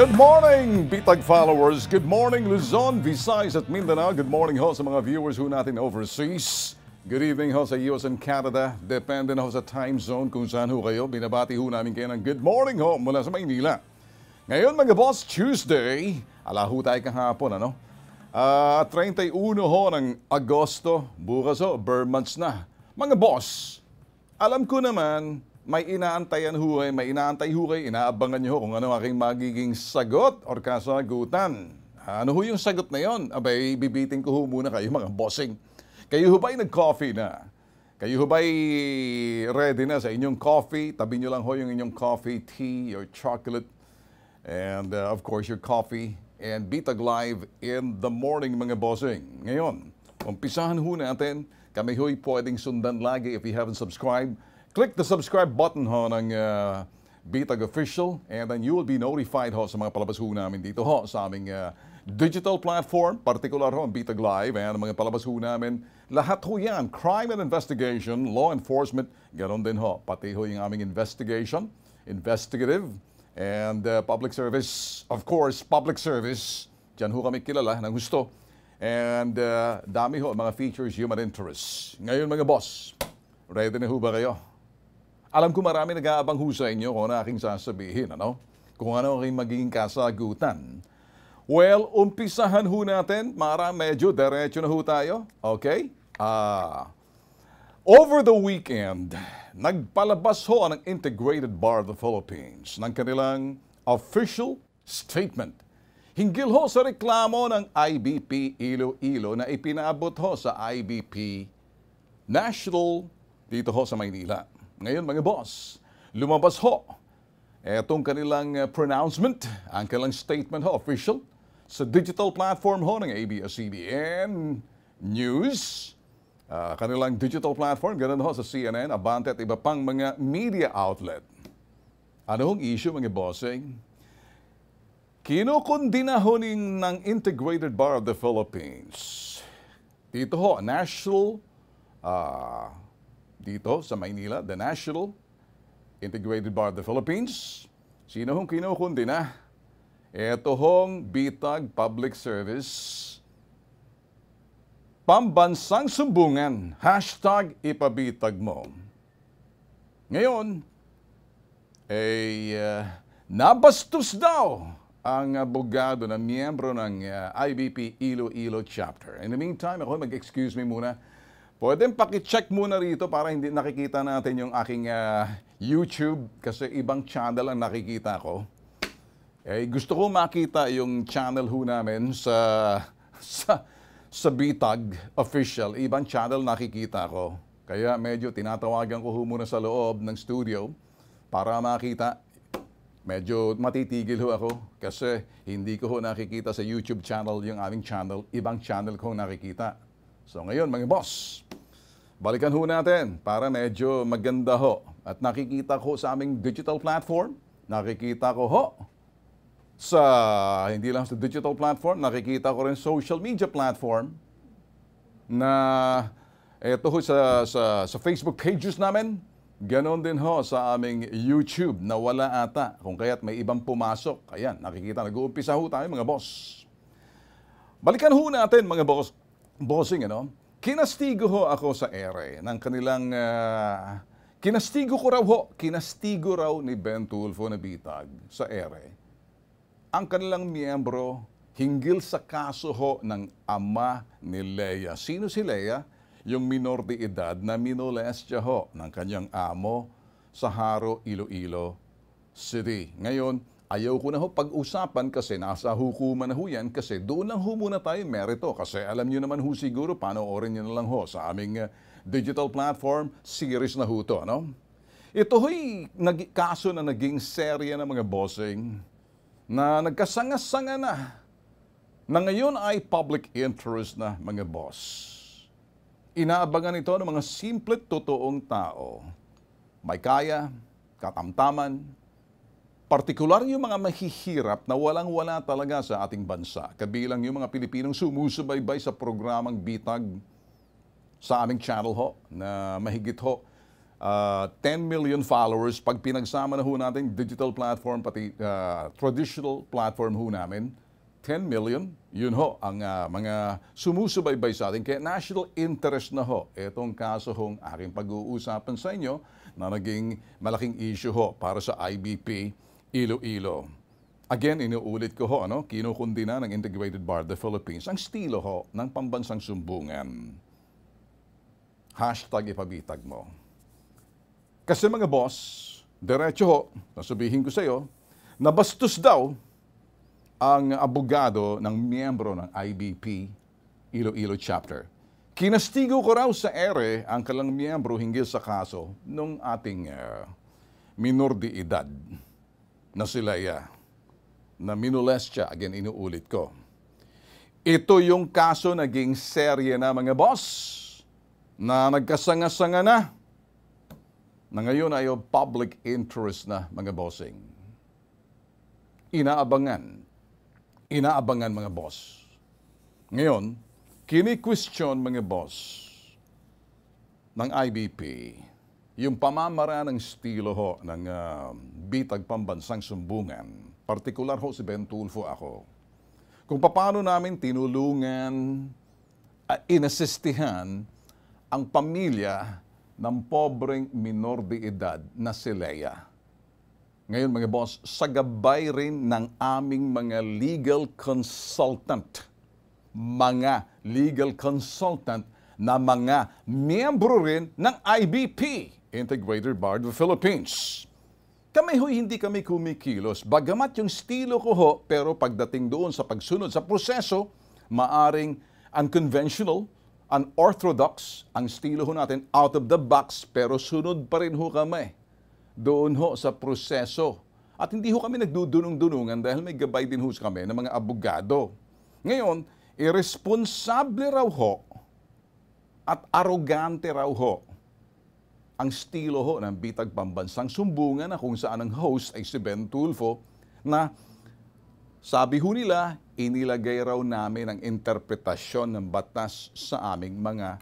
Good morning, Bitag followers. Good morning, Luzon, Visayas at Mindanao. Good morning ho sa mga viewers ho natin overseas. Good evening ho sa US and Canada. Depende na ho sa time zone kung saan ho kayo. Binabati ho namin kayo ng good morning ho mula sa Maynila. Ngayon mga boss, Tuesday. Ala ho tayo kahapon, ano? Uh, ah, 31 ho ng Agosto. Bukas ho, months na. Mga boss, alam ko naman may inaantayan ho kayo, may inaantay ho inaabangan niyo kung ano aking magiging sagot or kasagutan. Ano ho yung sagot na yon? Abay, bibitin ko ho muna kayo mga bossing. Kayo ho ba'y nag-coffee na? Kayo ho ba'y ready na sa inyong coffee? Tabi nyo lang ho yung inyong coffee, tea, your chocolate, and uh, of course your coffee. And Bitag Live in the morning mga bossing. Ngayon, umpisahan ho natin. Kami ho'y pwedeng sundan lagi if you haven't subscribed Click the subscribe button ho ng uh, Bitag Official and then you will be notified ho sa mga palabas ho namin dito ho sa aming uh, digital platform, particular ho ang Bitag Live and mga palabas ho namin. Lahat ho yan, crime and investigation, law enforcement, ganoon din ho. Pati ho yung aming investigation, investigative, and uh, public service, of course, public service. Diyan ho kami kilala ng gusto. And uh, dami ho mga features, human interests. Ngayon mga boss, ready na ho ba kayo? Alam ko marami nag-aabang ho sa inyo kung ano aking sasabihin, ano? Kung ano aking magiging kasagutan. Well, umpisahan ho natin. Mara, medyo diretso na ho tayo. Okay? Ah... Over the weekend, nagpalabas ho ang Integrated Bar of the Philippines ng kanilang official statement. Hinggil ho sa reklamo ng IBP Iloilo na ipinabot ho sa IBP National dito ho sa Maynila. Ngayon mga boss, lumabas ho etong kanilang eh, pronouncement, ang kanilang statement ho, official, sa digital platform ho ng ABS-CBN News. Uh, kanilang digital platform, ganun ho sa CNN, Abante at iba pang mga media outlet. Ano hong issue mga bossing? Kinukundina ho ng Integrated Bar of the Philippines. Dito ho, National uh, dito sa Maynila, the National Integrated Bar of the Philippines. Sino hong kinukundi na? Ito hong Bitag Public Service. Pambansang sumbungan, hashtag ipabitag mo. Ngayon, ay uh, nabastos daw ang abogado na miyembro ng uh, ah, IBP Iloilo Chapter. In the meantime, ako mag-excuse me muna Pwedeng paki-check muna rito para hindi nakikita natin yung aking uh, YouTube kasi ibang channel ang nakikita ko. Eh, gusto ko makita yung channel ho namin sa, sa, sa BTAG official. Ibang channel nakikita ko. Kaya medyo tinatawagan ko ho muna sa loob ng studio para makita. Medyo matitigil ho ako kasi hindi ko ho nakikita sa YouTube channel yung aming channel. Ibang channel ko nakikita. So ngayon mga boss, balikan ho natin para medyo maganda ho. At nakikita ko sa aming digital platform, nakikita ko ho sa hindi lang sa digital platform, nakikita ko rin social media platform na ito ho sa, sa, sa Facebook pages namin, Ganon din ho sa aming YouTube na wala ata. Kung kaya't may ibang pumasok. Ayan, nakikita, nag-uumpisa ho tayo mga boss. Balikan ho natin mga boss bossing, ano? Kinastigo ho ako sa ere ng kanilang... Uh, kinastigo ko raw ho, kinastigo raw ni Ben Tulfo na bitag sa ere ang kanilang miyembro hinggil sa kaso ho ng ama ni Leia. Sino si Leia? Yung minor de edad na minolestya ho ng kanyang amo sa Haro, Iloilo City. Ngayon, Ayaw ko na ho pag-usapan kasi nasa hukuman na ho yan kasi doon lang ho muna tayo merito kasi alam nyo naman ho siguro panoorin nyo na lang ho sa aming eh, digital platform series na ho to, no? Ito ho'y nag- kaso na naging serya ng mga bossing na nagkasanga-sanga na na ngayon ay public interest na mga boss. Inaabangan ito ng mga simple totoong tao. May kaya, katamtaman, Partikular yung mga mahihirap na walang-wala talaga sa ating bansa, kabilang yung mga Pilipinong sumusubaybay sa programang Bitag sa aming channel ho, na mahigit ho, uh, ah, 10 million followers pag pinagsama na ho natin digital platform pati uh, traditional platform ho namin. 10 million, yun ho ang uh, mga sumusubaybay sa atin. Kaya national interest na ho itong kaso hong aking pag-uusapan sa inyo na naging malaking issue ho para sa IBP Iloilo. Again, inuulit ko ho, ano, kinukundina ng Integrated Bar the Philippines ang estilo ho ng pambansang sumbungan. Hashtag ipabitag mo. Kasi mga boss, diretso ho, nasabihin ko sa iyo, nabastos daw ang abogado ng miyembro ng IBP Iloilo Chapter. Kinastigo ko raw sa ere ang kalang miyembro hinggil sa kaso nung ating uh, minor de edad na sila iya, na minolestya, again inuulit ko. Ito yung kaso naging serye na mga boss na nagkasanga-sanga na na ngayon ay public interest na mga bossing. Inaabangan. Inaabangan mga boss. Ngayon, kini-question mga boss ng IBP yung pamamaraan ng estilo ho ng uh, bitag pambansang sumbungan, partikular ho si Ben Tulfo ako, kung paano namin tinulungan, uh, inasistihan ang pamilya ng pobreng minor de edad na si Leia. Ngayon mga boss, sa gabay rin ng aming mga legal consultant, mga legal consultant na mga miyembro rin ng IBP. Integrator Bar of the Philippines. Kami ho hindi kami kumikilos, bagamat yung estilo ko ho, pero pagdating doon sa pagsunod sa proseso, maaring unconventional, unorthodox, ang estilo ho natin out of the box, pero sunod pa rin ho kami doon ho sa proseso. At hindi ho kami nagdudunong-dunungan dahil may gabay din ho kami ng mga abogado. Ngayon, irresponsable raw ho at arogante raw ho ang stilo ho ng bitag pambansang sumbungan na kung saan ang host ay si Ben Tulfo na sabi ho nila, inilagay raw namin ang interpretasyon ng batas sa aming mga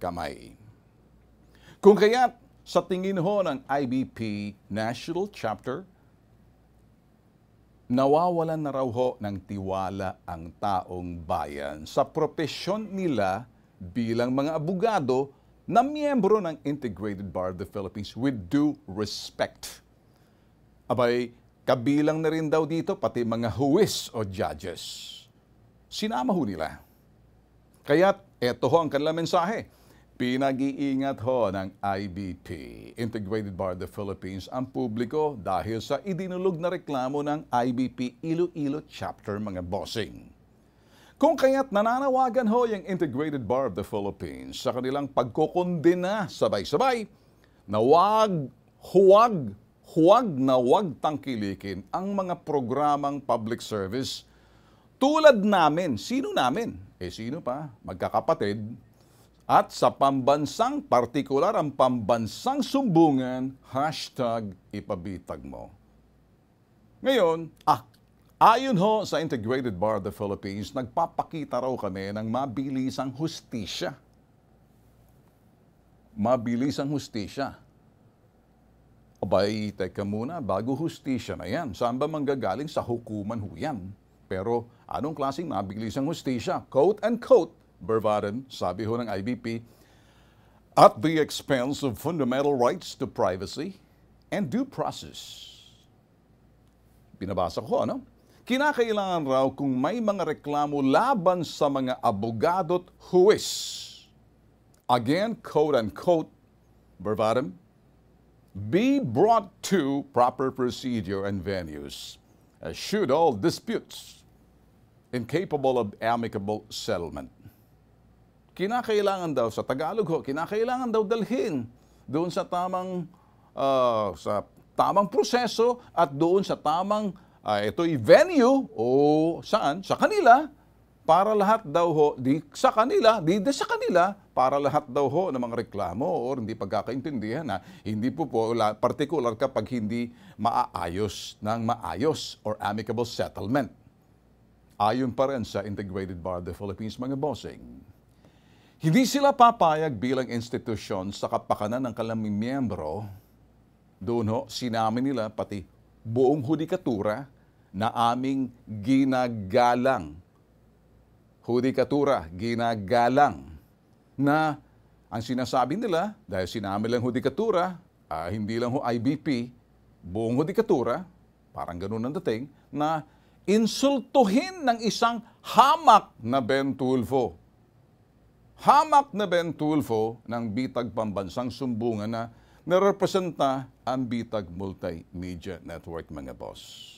kamay. Kung kaya sa tingin ho ng IBP National Chapter, nawawalan na raw ho ng tiwala ang taong bayan sa propesyon nila bilang mga abogado na miyembro ng Integrated Bar of the Philippines with due respect. Abay, kabilang na rin daw dito pati mga huwis o judges. Sinama ho nila. Kaya eto ho ang kanilang mensahe. Pinag-iingat ho ng IBP, Integrated Bar of the Philippines, ang publiko dahil sa idinulog na reklamo ng IBP Iloilo Chapter mga bossing. Kung kaya't nananawagan ho yung Integrated Bar of the Philippines sa kanilang pagkukundina sabay-sabay na wag, huwag, huwag na wag tangkilikin ang mga programang public service tulad namin. Sino namin? Eh sino pa? Magkakapatid. At sa pambansang partikular ang pambansang sumbungan, hashtag ipabitag mo. Ngayon, ah, Ayon ho sa Integrated Bar of the Philippines, nagpapakita raw kami ng mabilisang hustisya. Mabilisang hustisya. Abay, teka muna, bago hustisya na yan, saan ba manggagaling sa hukuman ho yan? Pero anong klaseng mabilisang hustisya? Quote and quote, Bervaden, sabi ho ng IBP, at the expense of fundamental rights to privacy and due process. Pinabasa ko, ano? Kinakailangan raw kung may mga reklamo laban sa mga abogado't huwis. Again, quote unquote, verbatim, be brought to proper procedure and venues, as should all disputes incapable of amicable settlement. Kinakailangan daw sa Tagalog ho, kinakailangan daw dalhin doon sa tamang uh, sa tamang proseso at doon sa tamang uh, ah, ito'y venue o saan, sa kanila, para lahat daw ho, di sa kanila, di, di sa kanila, para lahat daw ho ng mga reklamo o hindi pagkakaintindihan na hindi po po particular kapag hindi maaayos ng maayos or amicable settlement. Ayon pa rin sa Integrated Bar of the Philippines mga bossing. Hindi sila papayag bilang institusyon sa kapakanan ng kalaming miyembro. Doon ho, sinami nila pati buong hudikatura na aming ginagalang. Hudikatura, ginagalang na ang sinasabi nila, dahil sinami lang hudikatura, ah, hindi lang ho IBP, buong hudikatura, parang ganun ang dating, na insultuhin ng isang hamak na Ben Tulfo. Hamak na Ben Tulfo ng bitag pambansang sumbungan na narepresenta ang bitag multimedia network mga boss.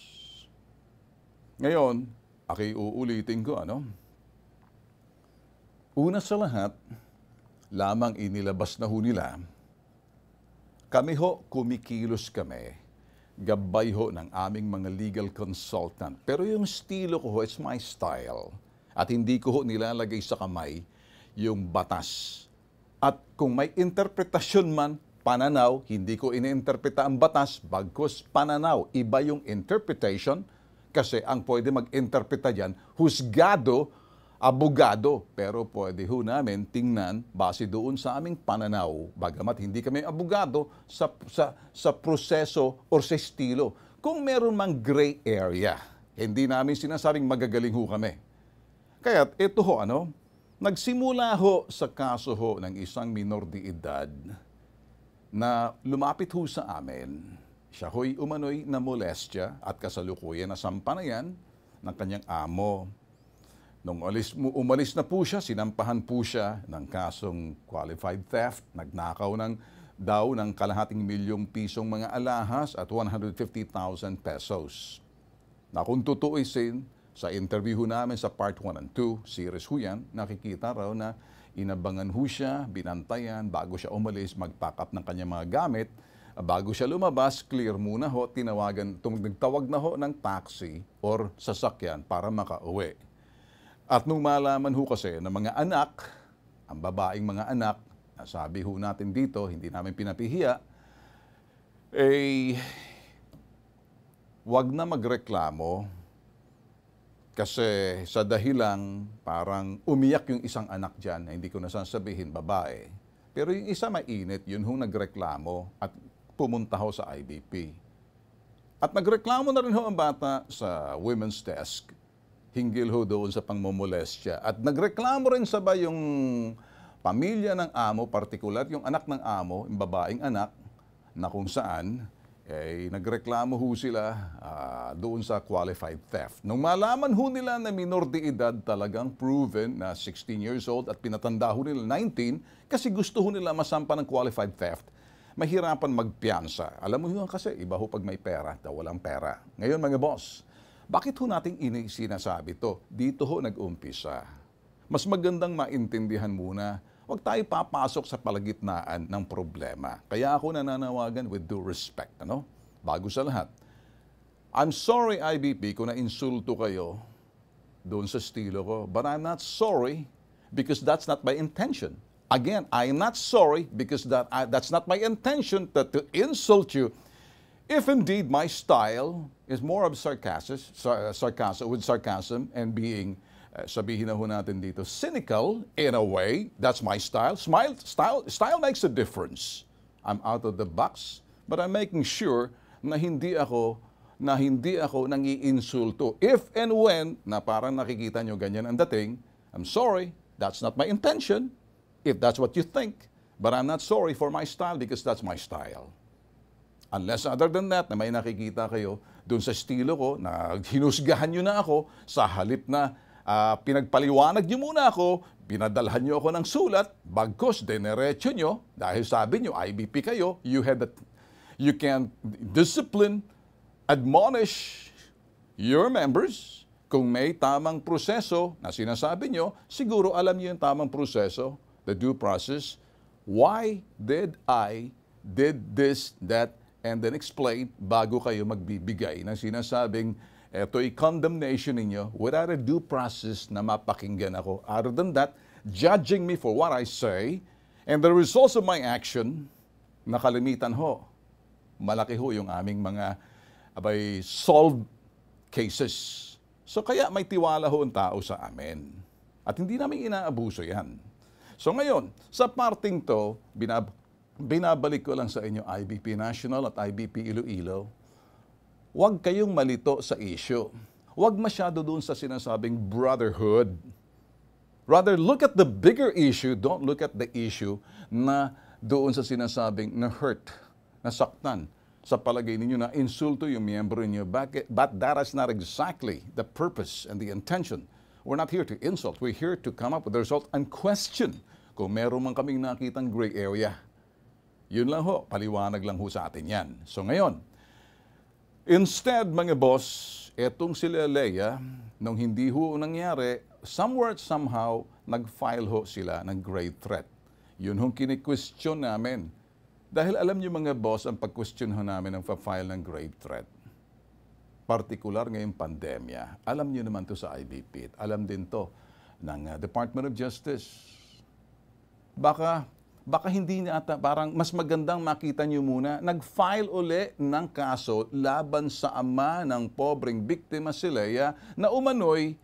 Ngayon, aki uulitin ko ano. Una sa lahat, lamang inilabas na ho nila, kami ho kumikilos kami, gabay ho ng aming mga legal consultant. Pero yung estilo ko ho, it's my style. At hindi ko ho nilalagay sa kamay yung batas. At kung may interpretasyon man, pananaw, hindi ko iniinterpreta ang batas, bagkus pananaw. Iba yung interpretation, kasi ang pwede mag-interpreta dyan, husgado, abogado. Pero pwede ho namin tingnan base doon sa aming pananaw. Bagamat hindi kami abogado sa, sa, sa proseso o sa estilo. Kung meron mang gray area, hindi namin sinasabing magagaling ho kami. Kaya ito ho, ano, nagsimula ho sa kaso ho ng isang minor de edad na lumapit ho sa amin siya ho'y umano'y na molestya at kasalukuyan na sampanayan ng kanyang amo. Nung alis, umalis na po siya, sinampahan po siya ng kasong qualified theft, nagnakaw ng daw ng kalahating milyong pisong mga alahas at 150,000 pesos. Na kung tutuisin, sa interview namin sa part 1 and 2, series ho yan, nakikita raw na inabangan ho siya, binantayan, bago siya umalis, magpack up ng kanyang mga gamit, bago siya lumabas, clear muna ho, tinawagan, nagtawag na ho ng taxi or sasakyan para makauwi. At nung malaman ho kasi ng mga anak, ang babaeng mga anak, sabi ho natin dito, hindi namin pinapihiya, eh, wag na magreklamo kasi sa dahilang parang umiyak yung isang anak dyan, hindi ko nasasabihin babae. Pero yung isa mainit, yun hong nagreklamo at pumunta ho sa IBP. At nagreklamo na rin ho ang bata sa women's desk hinggil ho doon sa pangmomolestya. At nagreklamo rin sabay yung pamilya ng amo, partikular yung anak ng amo, yung babaeng anak, na kung saan eh, nagreklamo ho sila uh, doon sa qualified theft. Nung malaman ho nila na minor de edad talagang proven na 16 years old at pinatanda ho nila 19 kasi gusto ho nila masampa ng qualified theft, mahirapan magpiyansa. Alam mo yun kasi, iba ho pag may pera, daw walang pera. Ngayon mga boss, bakit ho nating sinasabi to? Dito ho nag-umpisa. Mas magandang maintindihan muna huwag tayo papasok sa palagitnaan ng problema. Kaya ako nananawagan with due respect, ano? Bago sa lahat. I'm sorry, IBP, kung na-insulto kayo doon sa estilo ko, but I'm not sorry because that's not my intention. Again, I am not sorry because that I, that's not my intention that to insult you. If indeed my style is more of sarcasm, uh, sarcasm with sarcasm and being uh, sabihin na ho natin dito, cynical in a way. That's my style. Smile, style. Style makes a difference. I'm out of the box, but I'm making sure na hindi ako na hindi ako nang iinsulto. If and when na parang nakikita nyo ganyan ang dating, I'm sorry, that's not my intention if that's what you think. But I'm not sorry for my style because that's my style. Unless other than that, na may nakikita kayo doon sa estilo ko, na hinusgahan nyo na ako, sa halip na uh, pinagpaliwanag nyo muna ako, pinadalhan nyo ako ng sulat, bagkos denerecho nyo, dahil sabi nyo, IBP kayo, you had that, you can discipline, admonish your members, kung may tamang proseso na sinasabi nyo, siguro alam nyo yung tamang proseso the due process, why did I did this, that, and then explain bago kayo magbibigay ng sinasabing eto'y condemnation ninyo without a due process na mapakinggan ako. Other than that, judging me for what I say and the results of my action, nakalimitan ho. Malaki ho yung aming mga abay, solved cases. So kaya may tiwala ho ang tao sa amin. At hindi namin inaabuso yan. So ngayon, sa parting to, binab binabalik ko lang sa inyo IBP National at IBP Iloilo. Huwag kayong malito sa issue. Huwag masyado doon sa sinasabing brotherhood. Rather, look at the bigger issue. Don't look at the issue na doon sa sinasabing na-hurt, nasaktan. Sa palagay ninyo na insulto yung miyembro niyo. Bakit? But that is not exactly the purpose and the intention We're not here to insult. We're here to come up with the result and question kung meron man kaming nakitang gray area. Yun lang ho, paliwanag lang ho sa atin yan. So ngayon, instead mga boss, etong si Leia, nung hindi ho nangyari, somewhere somehow, nag-file ho sila ng grade threat. Yun hong kini-question namin. Dahil alam niyo mga boss, ang pag-question ho namin ang file ng grade threat. Partikular ngayong pandemya, alam niyo naman to sa IBP, alam din to ng uh, Department of Justice. Baka baka hindi na ata, parang mas magandang makita niyo muna, nag-file uli ng kaso laban sa ama ng pobreng biktima si Leia na umano'y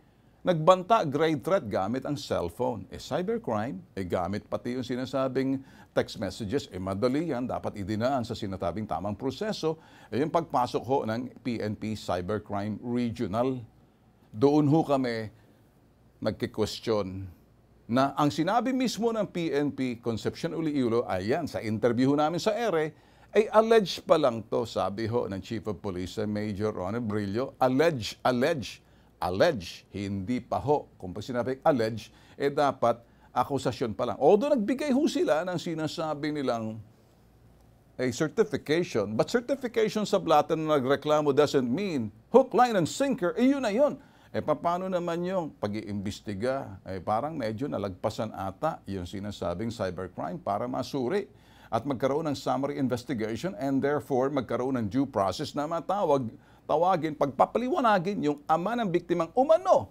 Nagbanta grade threat gamit ang cellphone. E cybercrime, e gamit pati yung sinasabing text messages, e madali yan, dapat idinaan sa sinatabing tamang proseso. E yung pagpasok ho ng PNP Cybercrime Regional. Doon ho kami nagkikwestiyon na ang sinabi mismo ng PNP Conception Uliulo, ayan, sa interview namin sa ERE, ay alleged pa lang to, sabi ho ng Chief of Police Major Ronald Brillo, alleged, alleged allege, hindi pa ho. Kung pag sinabi allege, eh dapat akusasyon pa lang. Although nagbigay ho sila ng sinasabi nilang a certification. But certification sa blata na nagreklamo doesn't mean hook, line, and sinker, eh yun na yun. Eh paano naman yung pag-iimbestiga? Eh parang medyo nalagpasan ata yung sinasabing cybercrime para masuri at magkaroon ng summary investigation and therefore magkaroon ng due process na matawag tawagin, pagpapaliwanagin yung ama ng biktimang umano,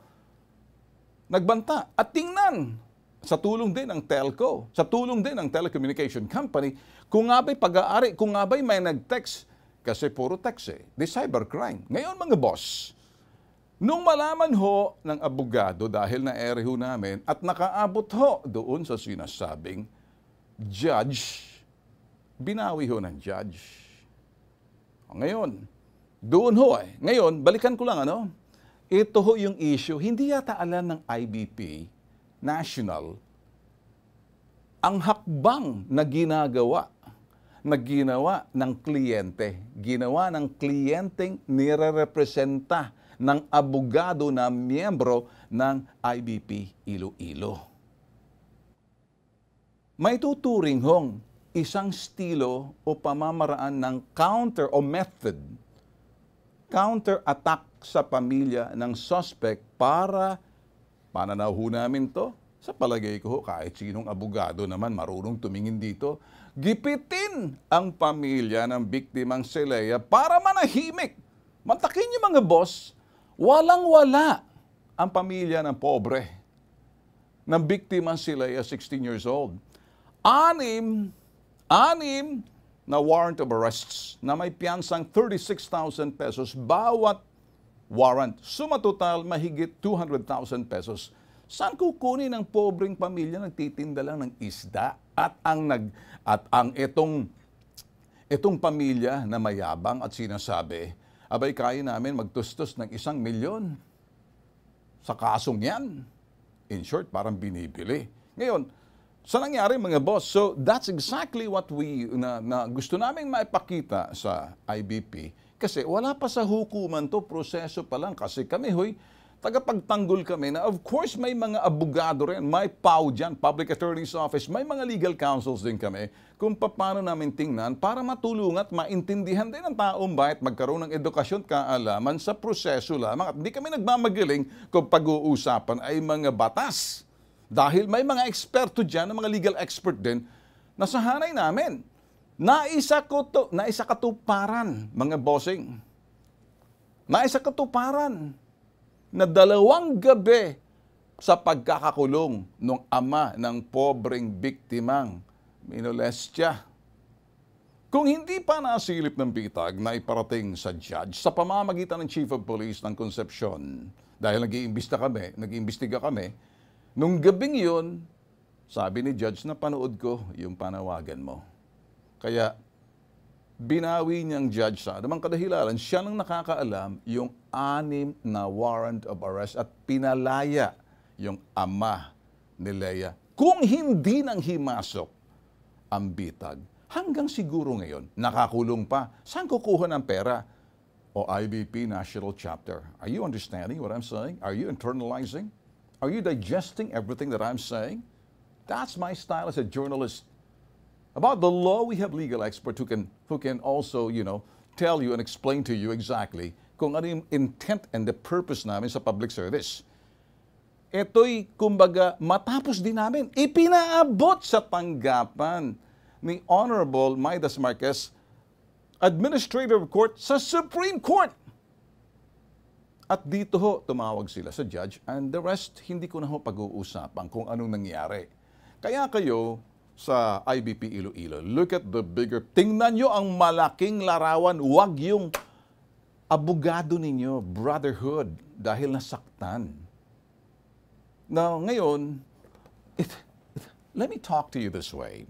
nagbanta at tingnan sa tulong din ng telco, sa tulong din ng telecommunication company, kung nga ba'y pag-aari, kung nga ba'y may nag-text, kasi puro text eh, di cybercrime. Ngayon mga boss, nung malaman ho ng abogado dahil na ere ho namin at nakaabot ho doon sa sinasabing judge, binawi ho ng judge. Ngayon, doon ho eh. Ngayon, balikan ko lang ano. Ito ho yung issue. Hindi yata alam ng IBP, national, ang hakbang na ginagawa na ginawa ng kliyente, ginawa ng kliyenteng nirerepresenta ng abogado na miyembro ng IBP Iloilo. May tuturing hong isang stilo o pamamaraan ng counter o method counterattack sa pamilya ng suspect para pananahu namin to. Sa palagay ko, kahit sinong abogado naman marunong tumingin dito, gipitin ang pamilya ng biktimang Seleya para manahimik. Mantakin niyo mga boss, walang-wala ang pamilya ng pobre ng biktima si Leia, 16 years old. Anim, anim na warrant of arrests na may piyansang 36,000 pesos bawat warrant. Suma total, mahigit 200,000 pesos. Saan kukunin ng pobreng pamilya ng nagtitinda lang ng isda at ang nag at ang itong itong pamilya na mayabang at sinasabi, abay kaya namin magtustos ng isang milyon sa kasong yan. In short, parang binibili. Ngayon, sa nangyari mga boss. So that's exactly what we na, na gusto naming maipakita sa IBP kasi wala pa sa hukuman to, proseso pa lang kasi kami hoy tagapagtanggol kami na of course may mga abogado rin, may PAW dyan, Public Attorney's Office, may mga legal counsels din kami kung paano namin tingnan para matulungan at maintindihan din ng taong bayan magkaroon ng edukasyon at kaalaman sa proseso lamang. At hindi kami nagmamagaling kung pag-uusapan ay mga batas dahil may mga eksperto dyan, mga legal expert din, na sa hanay namin. Naisa ko to, naisa katuparan, mga bossing. Naisa katuparan na dalawang gabi sa pagkakakulong ng ama ng pobreng biktimang minolestya. Kung hindi pa nasilip ng bitag na iparating sa judge sa pamamagitan ng Chief of Police ng Concepcion, dahil nag-iimbestiga kami, nag-iimbestiga kami, Nung gabing yun, sabi ni Judge na panood ko yung panawagan mo. Kaya binawi niyang judge sa anumang kadahilanan, siya nang nakakaalam yung anim na warrant of arrest at pinalaya yung ama ni Leia. Kung hindi nang himasok ang bitag, hanggang siguro ngayon, nakakulong pa. Saan kukuha ng pera? O IBP National Chapter. Are you understanding what I'm saying? Are you internalizing? Are you digesting everything that I'm saying? That's my style as a journalist. About the law, we have legal experts who can, who can also, you know, tell you and explain to you exactly kung ano yung intent and the purpose namin sa public service. Ito'y, kumbaga, matapos din namin. Ipinaabot sa tanggapan ni Honorable Midas Marquez, Administrative Court sa Supreme Court. At dito ho, tumawag sila sa judge and the rest, hindi ko na ho pag-uusapan kung anong nangyari. Kaya kayo, sa IBP Iloilo, look at the bigger, tingnan nyo ang malaking larawan, wag yung abogado ninyo, brotherhood, dahil nasaktan. Now, ngayon, it, let me talk to you this way.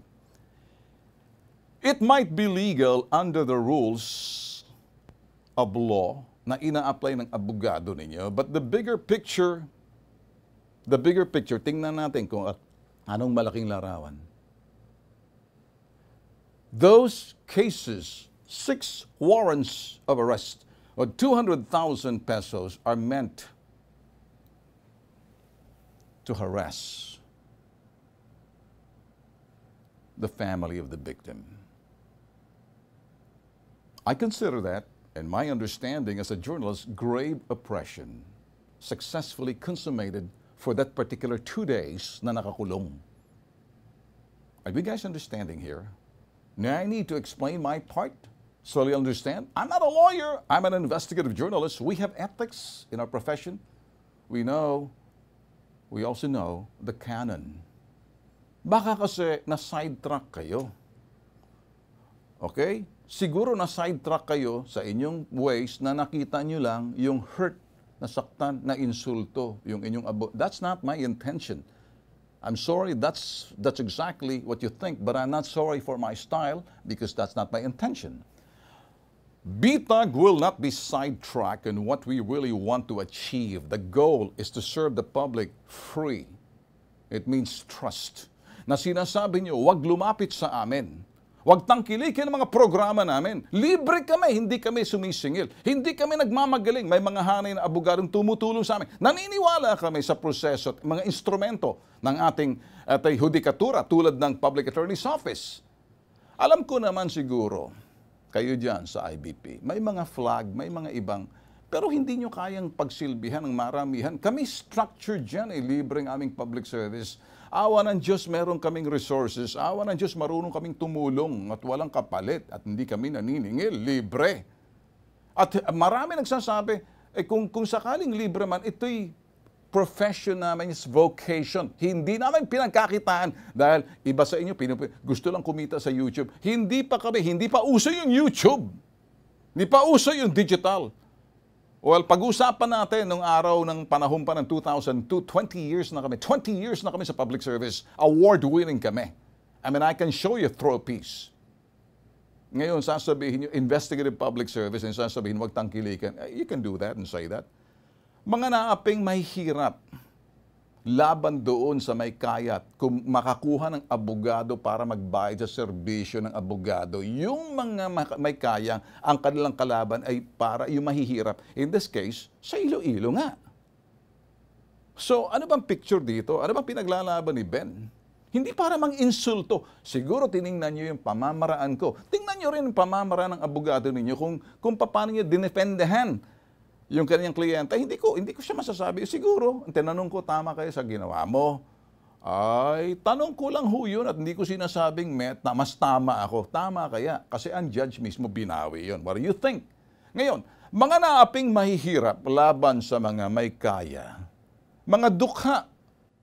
It might be legal under the rules of law na ina-apply ng abogado ninyo. But the bigger picture, the bigger picture, tingnan natin kung at anong malaking larawan. Those cases, six warrants of arrest or 200,000 pesos are meant to harass the family of the victim. I consider that And my understanding as a journalist, grave oppression successfully consummated for that particular two days na nakakulong. Are you guys understanding here? Now I need to explain my part so you understand. I'm not a lawyer. I'm an investigative journalist. We have ethics in our profession. We know, we also know the canon. Baka kasi na sidetrack kayo. Okay? siguro na sidetrack kayo sa inyong ways na nakita nyo lang yung hurt, nasaktan, na insulto, yung inyong abo. That's not my intention. I'm sorry, that's, that's exactly what you think, but I'm not sorry for my style because that's not my intention. BTAG will not be sidetracked in what we really want to achieve. The goal is to serve the public free. It means trust. Na sinasabi niyo, wag lumapit sa amin. Huwag tangkilikin ang mga programa namin. Libre kami, hindi kami sumisingil. Hindi kami nagmamagaling. May mga hanay na abogadong tumutulong sa amin. Naniniwala kami sa proseso at mga instrumento ng ating at hudikatura tulad ng Public Attorney's Office. Alam ko naman siguro, kayo dyan sa IBP, may mga flag, may mga ibang, pero hindi nyo kayang pagsilbihan ng maramihan. Kami structured dyan, eh, libreng aming public service Awa ng Diyos, meron kaming resources. Awa ng Diyos, marunong kaming tumulong at walang kapalit at hindi kami naniningil, libre. At marami nagsasabi, eh kung, kung sakaling libre man, ito'y profession namin is vocation. Hindi namin pinagkakitaan dahil iba sa inyo, pinup- gusto lang kumita sa YouTube. Hindi pa kami, hindi pa uso yung YouTube. Hindi pa uso yung digital. Well, pag-usapan natin nung araw ng panahon pa ng 2002, 20 years na kami. 20 years na kami sa public service. Award-winning kami. I mean, I can show you trophies. Ngayon, sasabihin nyo, investigative public service, and sasabihin, wag tangkilikan. Eh, you can do that and say that. Mga naaping may hirap laban doon sa may kayat, kung makakuha ng abogado para magbayad sa serbisyo ng abogado, yung mga may kayang, ang kanilang kalaban ay para yung mahihirap. In this case, sa Iloilo nga. So, ano bang picture dito? Ano bang pinaglalaban ni Ben? Hindi para mang insulto. Siguro tiningnan niyo yung pamamaraan ko. Tingnan niyo rin yung pamamaraan ng abogado ninyo kung, kung paano niya dinefendehan yung kanyang kliyente, hindi ko hindi ko siya masasabi. Siguro, tinanong ko tama kayo sa ginawa mo. Ay, tanong ko lang ho yun at hindi ko sinasabing met na mas tama ako. Tama kaya? Kasi ang judge mismo binawi yun. What do you think? Ngayon, mga naaping mahihirap laban sa mga may kaya. Mga dukha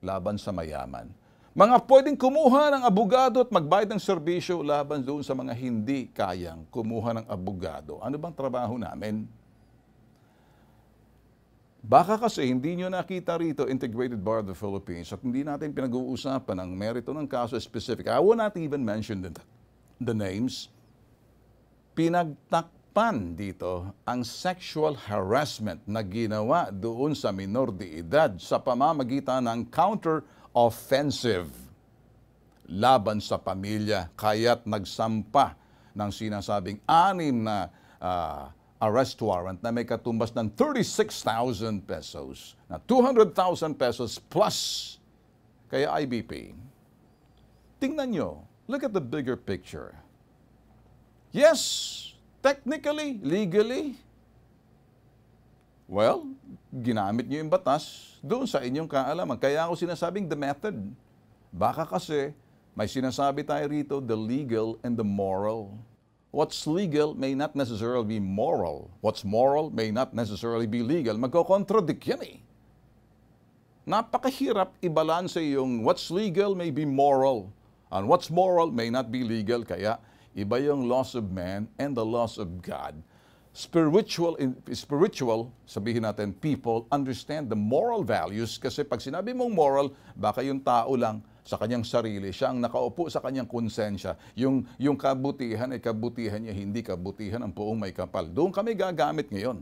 laban sa mayaman. Mga pwedeng kumuha ng abogado at magbayad ng serbisyo laban doon sa mga hindi kayang kumuha ng abogado. Ano bang trabaho namin? Baka kasi hindi nyo nakita rito Integrated Bar of the Philippines at hindi natin pinag-uusapan ang merito ng kaso specific. I will not even mention the, the names. Pinagtakpan dito ang sexual harassment na ginawa doon sa minor de edad sa pamamagitan ng counter-offensive laban sa pamilya. Kaya't nagsampa ng sinasabing anim na uh, arrest warrant na may katumbas ng 36,000 pesos na 200,000 pesos plus kaya IBP. Tingnan nyo, look at the bigger picture. Yes, technically, legally, well, ginamit nyo yung batas doon sa inyong kaalaman. Kaya ako sinasabing the method. Baka kasi may sinasabi tayo rito, the legal and the moral. What's legal may not necessarily be moral. What's moral may not necessarily be legal. Magkocontradict yan eh. Napakahirap ibalanse yung what's legal may be moral and what's moral may not be legal. Kaya iba yung laws of man and the laws of God. Spiritual, spiritual, sabihin natin, people understand the moral values kasi pag sinabi mong moral, baka yung tao lang sa kanyang sarili. Siya ang nakaupo sa kanyang konsensya. Yung, yung kabutihan ay kabutihan niya, hindi kabutihan ang poong may kapal. Doon kami gagamit ngayon.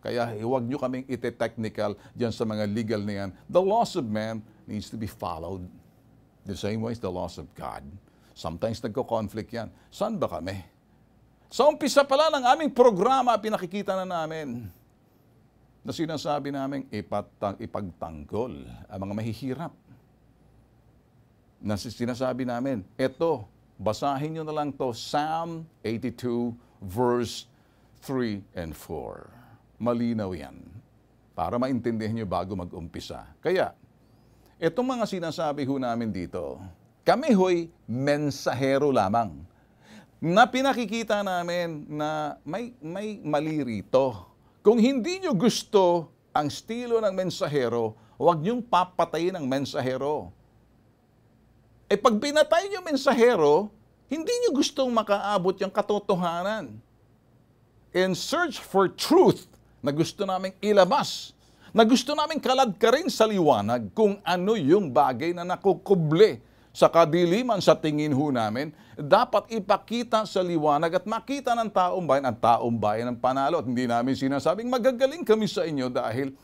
Kaya huwag nyo kaming ite-technical dyan sa mga legal na yan. The laws of man needs to be followed. The same way as the laws of God. Sometimes nagko-conflict yan. Saan ba kami? Sa umpisa pala ng aming programa, pinakikita na namin na sinasabi namin ipatang, ipagtanggol ang mga mahihirap na sinasabi namin, eto, basahin nyo na lang to, Psalm 82 verse 3 and 4. Malinaw yan para maintindihan nyo bago mag-umpisa. Kaya, itong mga sinasabi ho namin dito, kami ho'y mensahero lamang na pinakikita namin na may, may mali rito. Kung hindi nyo gusto ang estilo ng mensahero, huwag nyong papatayin ang mensahero. Eh pag pinatay niyo mensahero, hindi niyo gustong makaabot yung katotohanan. In search for truth na gusto naming ilabas, na gusto naming kaladkarin sa liwanag kung ano yung bagay na nakukuble sa kadiliman sa tingin ho namin, dapat ipakita sa liwanag at makita ng taong bayan at taong bayan ang panalo. At hindi namin sinasabing magagaling kami sa inyo dahil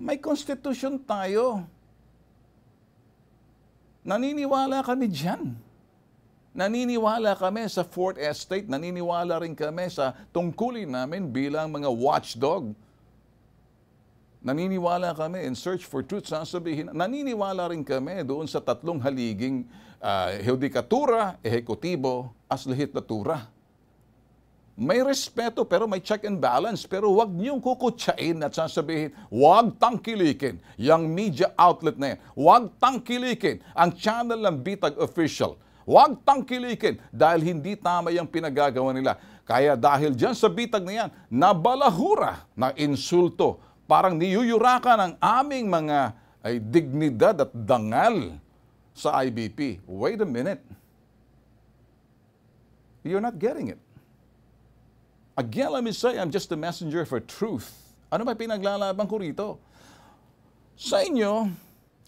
may konstitusyon tayo. Naniniwala kami dyan. Naniniwala kami sa Fourth Estate, naniniwala rin kami sa tungkulin namin bilang mga watchdog. Naniniwala kami in search for truth, sasabihin, naniniwala rin kami doon sa tatlong haliging uh, hudikatura, ehekutibo, as lehislatura. May respeto pero may check and balance. Pero huwag niyong kukutsain at sasabihin, huwag tangkilikin yung media outlet na yan. Huwag tangkilikin ang channel ng Bitag Official. Huwag tangkilikin dahil hindi tama yung pinagagawa nila. Kaya dahil dyan sa bitag na yan, nabalahura na insulto. Parang niyuyurakan ang aming mga ay, dignidad at dangal sa IBP. Wait a minute. You're not getting it. Again, let me say, I'm just a messenger for truth. Ano ba pinaglalaban ko rito? Sa inyo,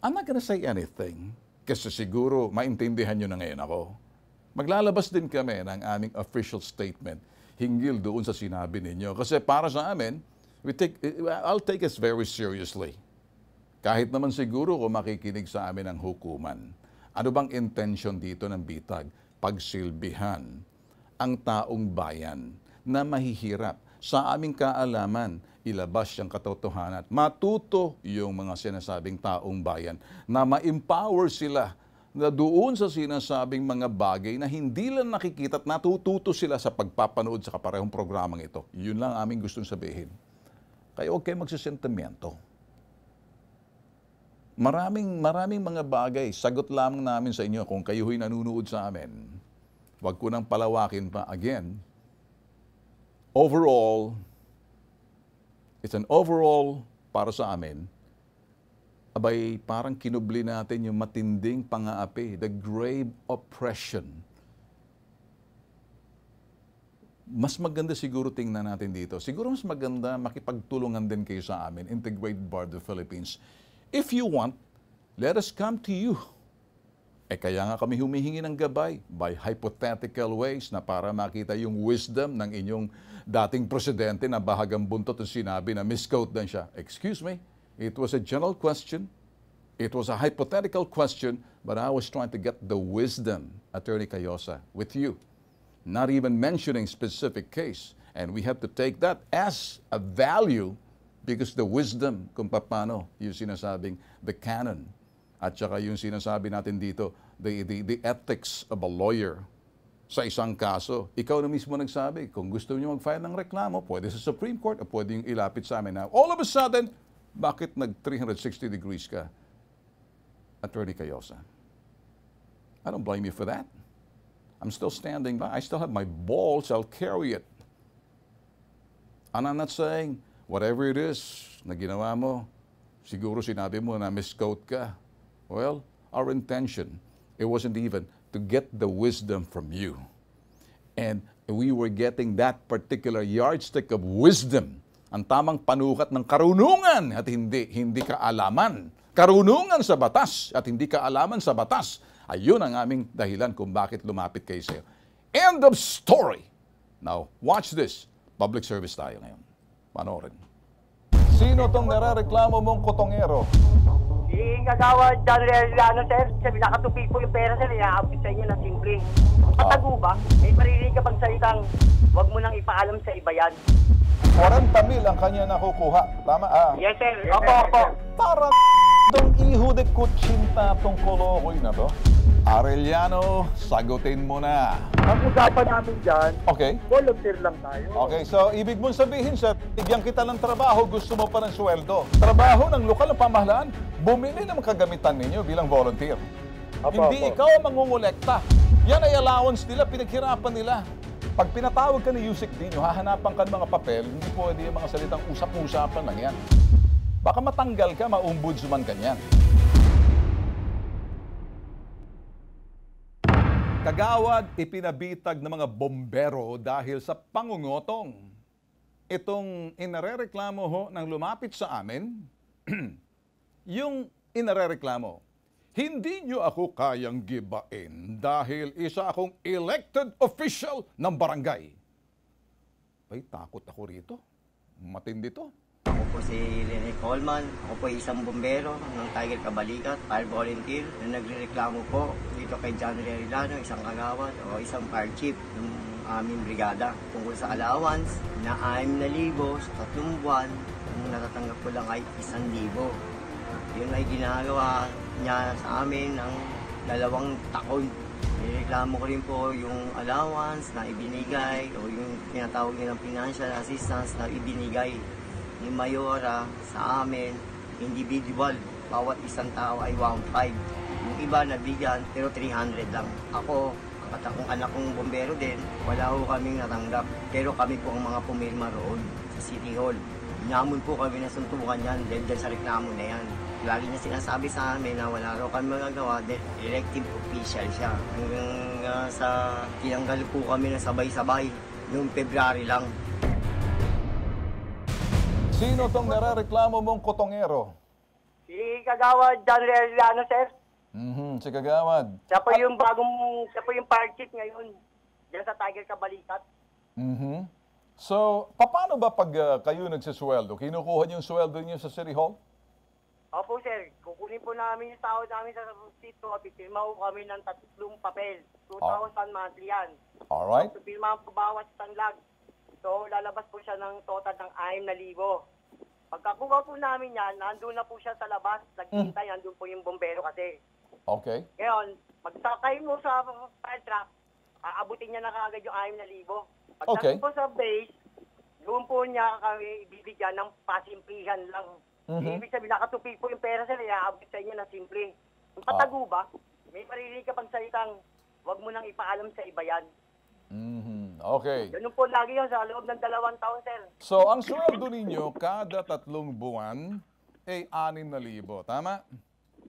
I'm not gonna say anything kasi siguro maintindihan nyo na ngayon ako. Maglalabas din kami ng aming official statement hinggil doon sa sinabi ninyo. Kasi para sa amin, we take, I'll take it very seriously. Kahit naman siguro ko makikinig sa amin ang hukuman. Ano bang intention dito ng bitag? Pagsilbihan ang taong bayan na mahihirap. Sa aming kaalaman, ilabas siyang katotohanan. at Matuto yung mga sinasabing taong bayan na ma-empower sila na doon sa sinasabing mga bagay na hindi lang nakikita at natututo sila sa pagpapanood sa kaparehong programang ito. Yun lang aming gustong sabihin. Kaya huwag kayo magsisentimento. Maraming, maraming mga bagay, sagot lamang namin sa inyo kung kayo'y nanunood sa amin. Huwag ko nang palawakin pa again overall, it's an overall para sa amin, abay parang kinubli natin yung matinding pangaapi, the grave oppression. Mas maganda siguro tingnan natin dito. Siguro mas maganda makipagtulungan din kayo sa amin, Integrate Bar the Philippines. If you want, let us come to you. Eh kaya nga kami humihingi ng gabay by hypothetical ways na para makita yung wisdom ng inyong dating presidente na bahagang buntot ang sinabi na misquote din siya. Excuse me, it was a general question. It was a hypothetical question, but I was trying to get the wisdom, Attorney Cayosa, with you. Not even mentioning specific case. And we have to take that as a value because the wisdom kung paano yung sinasabing the canon at saka yung sinasabi natin dito, the, the, the ethics of a lawyer sa isang kaso. Ikaw na mismo nagsabi, kung gusto niyo mag-file ng reklamo, pwede sa Supreme Court o pwede yung ilapit sa amin na all of a sudden, bakit nag-360 degrees ka? Attorney Cayosa. I don't blame you for that. I'm still standing by. I still have my balls. I'll carry it. And I'm not saying, whatever it is na ginawa mo, siguro sinabi mo na misquote ka. Well, our intention, it wasn't even to get the wisdom from you. And we were getting that particular yardstick of wisdom, ang tamang panukat ng karunungan at hindi, hindi ka kaalaman. Karunungan sa batas at hindi ka kaalaman sa batas. Ayun ang aming dahilan kung bakit lumapit kayo sa'yo. End of story. Now, watch this. Public service tayo ngayon. Panorin. Sino tong nare-reklamo mong kotongero? Si kagawa Daniel Lano, sir, sabi nakatupi po yung pera, sir, inaabot sa inyo ng simple. Patago ba? May maririnig ka bang salitang huwag mo nang ipaalam sa iba yan. 40 mil ang kanya nakukuha. Tama? Ah. Yes, sir. Opo, opo. Parang Itong iho de kutsinta tong kolokoy na to. Arellano, sagutin mo na. Ang usapan namin dyan, Okay. volunteer lang tayo. Okay, so ibig mong sabihin, sir, bigyan kita ng trabaho, gusto mo pa ng sweldo. Trabaho ng lokal na pamahalaan, bumili ng kagamitan ninyo bilang volunteer. Apo, Hindi apo. ikaw ang mangungulekta. Yan ay allowance nila, pinaghirapan nila. Pag pinatawag ka ni Yusik Dino, hahanapan ka ng mga papel, hindi pwede yung mga salitang usap-usapan lang yan. Baka matanggal ka, maumbudsman suman niyan. Kagawad ipinabitag ng mga bombero dahil sa pangungotong. Itong inarereklamo ho ng lumapit sa amin, yung inarereklamo, hindi nyo ako kayang gibain dahil isa akong elected official ng barangay. Ay, takot ako rito. Matindi to. Ako po si Rene Coleman. Ako po isang bombero ng Tiger Kabalikat, fire volunteer na nagrereklamo po dito kay John Rerilano, isang kagawad o isang fire chief ng aming brigada tungkol sa allowance na 6,000 sa tatlong buwan ang natatanggap ko lang ay 1,000. Yun ay ginagawa niya sa amin ng dalawang takoy. Nireklamo ko rin po yung allowance na ibinigay o yung tinatawag nilang financial assistance na ibinigay ni Mayora sa amin, individual, bawat isang tao ay 1.5. Yung iba nabigyan, pero 300 lang. Ako, at akong anak kong bombero din, wala ho kaming natanggap. Pero kami po ang mga pumirma roon sa City Hall. Inamon po kami na suntukan yan dahil dyan sa reklamo na yan. Lagi niya sinasabi sa amin na wala raw kami magagawa dahil elective official siya. Hanggang uh, sa tinanggal po kami na sabay-sabay noong February lang. Sino tong nare-reklamo mong kotongero? Si Kagawad John Realiano, sir. Mhm, si Kagawad. Siya po yung bagong, siya po yung partnership ngayon. Diyan sa Tiger Kabalikat. Mhm. So, paano ba pag uh, kayo nagsisweldo? Kinukuha niyo yung sweldo niyo sa City Hall? Opo, sir. Kukunin po namin yung tao namin sa City Hall. pipirma po kami ng tatlong papel. 2,000 oh. Ah. monthly yan. Alright. So, pipirma po bawat tanlag. So, lalabas po siya ng total ng 6,000. Pagkakuha po namin yan, nandun na po siya sa labas, nagkita, mm. nandun po yung bombero kasi. Okay. Ngayon, magsakay mo sa fire truck, aabutin niya na kaagad yung ayam na libo. Pag okay. po sa base, doon po niya kami bibigyan ng pasimplihan lang. Mm-hmm. Ibig sabihin, nakatupi po yung pera sila, iaabot sa inyo na simple. Yung ah. patago ah. ba, may maririnig ka pang salitang, huwag mo nang ipaalam sa iba yan. Mm-hmm. Okay. Ganun po lagi yun sa loob ng dalawang taon, sir. So, ang sweldo ninyo kada tatlong buwan ay 6,000. Tama?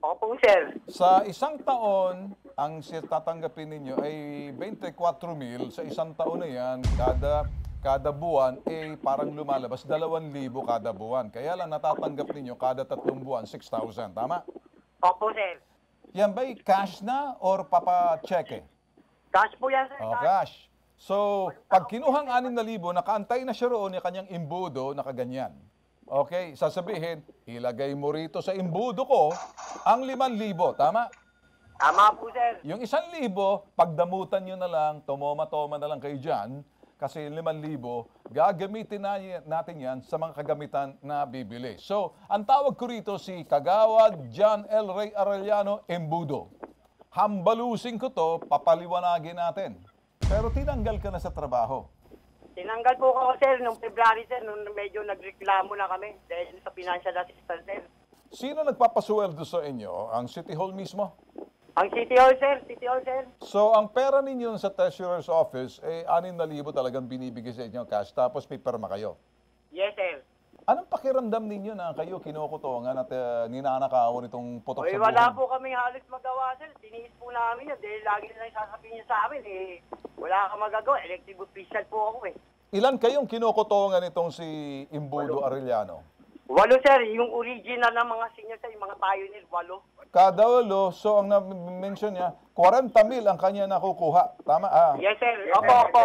Opo, sir. Sa isang taon, ang tatanggapin ninyo ay 24,000. Sa isang taon na yan, kada kada buwan, eh parang lumalabas 2,000 kada buwan. Kaya lang natatanggap ninyo kada tatlong buwan, 6,000. Tama? Opo, sir. Yan ba'y cash na or papa-cheque? Cash po yan, sir. Oh, cash. So, pag kinuhang 6,000, nakaantay na siya roon ni kanyang imbudo na kaganyan. Okay, sasabihin, ilagay mo rito sa imbudo ko ang 5,000, tama? Tama po, sir. Yung 1,000, pagdamutan nyo na lang, tumoma-toma na lang kayo dyan, kasi 5,000, gagamitin na natin yan sa mga kagamitan na bibili. So, ang tawag ko rito si Kagawad John L. Ray Arellano Embudo. Hambalusin ko to, papaliwanagin natin. Pero tinanggal ka na sa trabaho. Tinanggal po ako, sir, nung February, sir, nung medyo nagreklamo na kami dahil sa financial assistance, sir. Sino nagpapasweldo sa inyo? Ang City Hall mismo? Ang City Hall, sir. City Hall, sir. So, ang pera ninyo sa Treasurer's Office, eh, 6,000 talagang binibigay sa inyo cash, tapos may perma kayo? Yes, sir. Anong pakiramdam ninyo na kayo kinukutongan at uh, eh, ninanakawan nitong putok Oy, sa buhay? Wala po kami halos magawa, sir. Tiniis po namin yun dahil lagi nilang sasabihin niya sa amin, eh, wala ka magagawa. Elective official po ako, eh. Ilan kayong kinukutongan nitong si Imbudo Walo. Arellano? Walo, sir. Yung original ng mga senior, sir, yung mga pioneer, walo. Kada walo, so ang na-mention niya, 40 mil ang kanya nakukuha. Tama? Ah. Yes, sir. Opo, opo.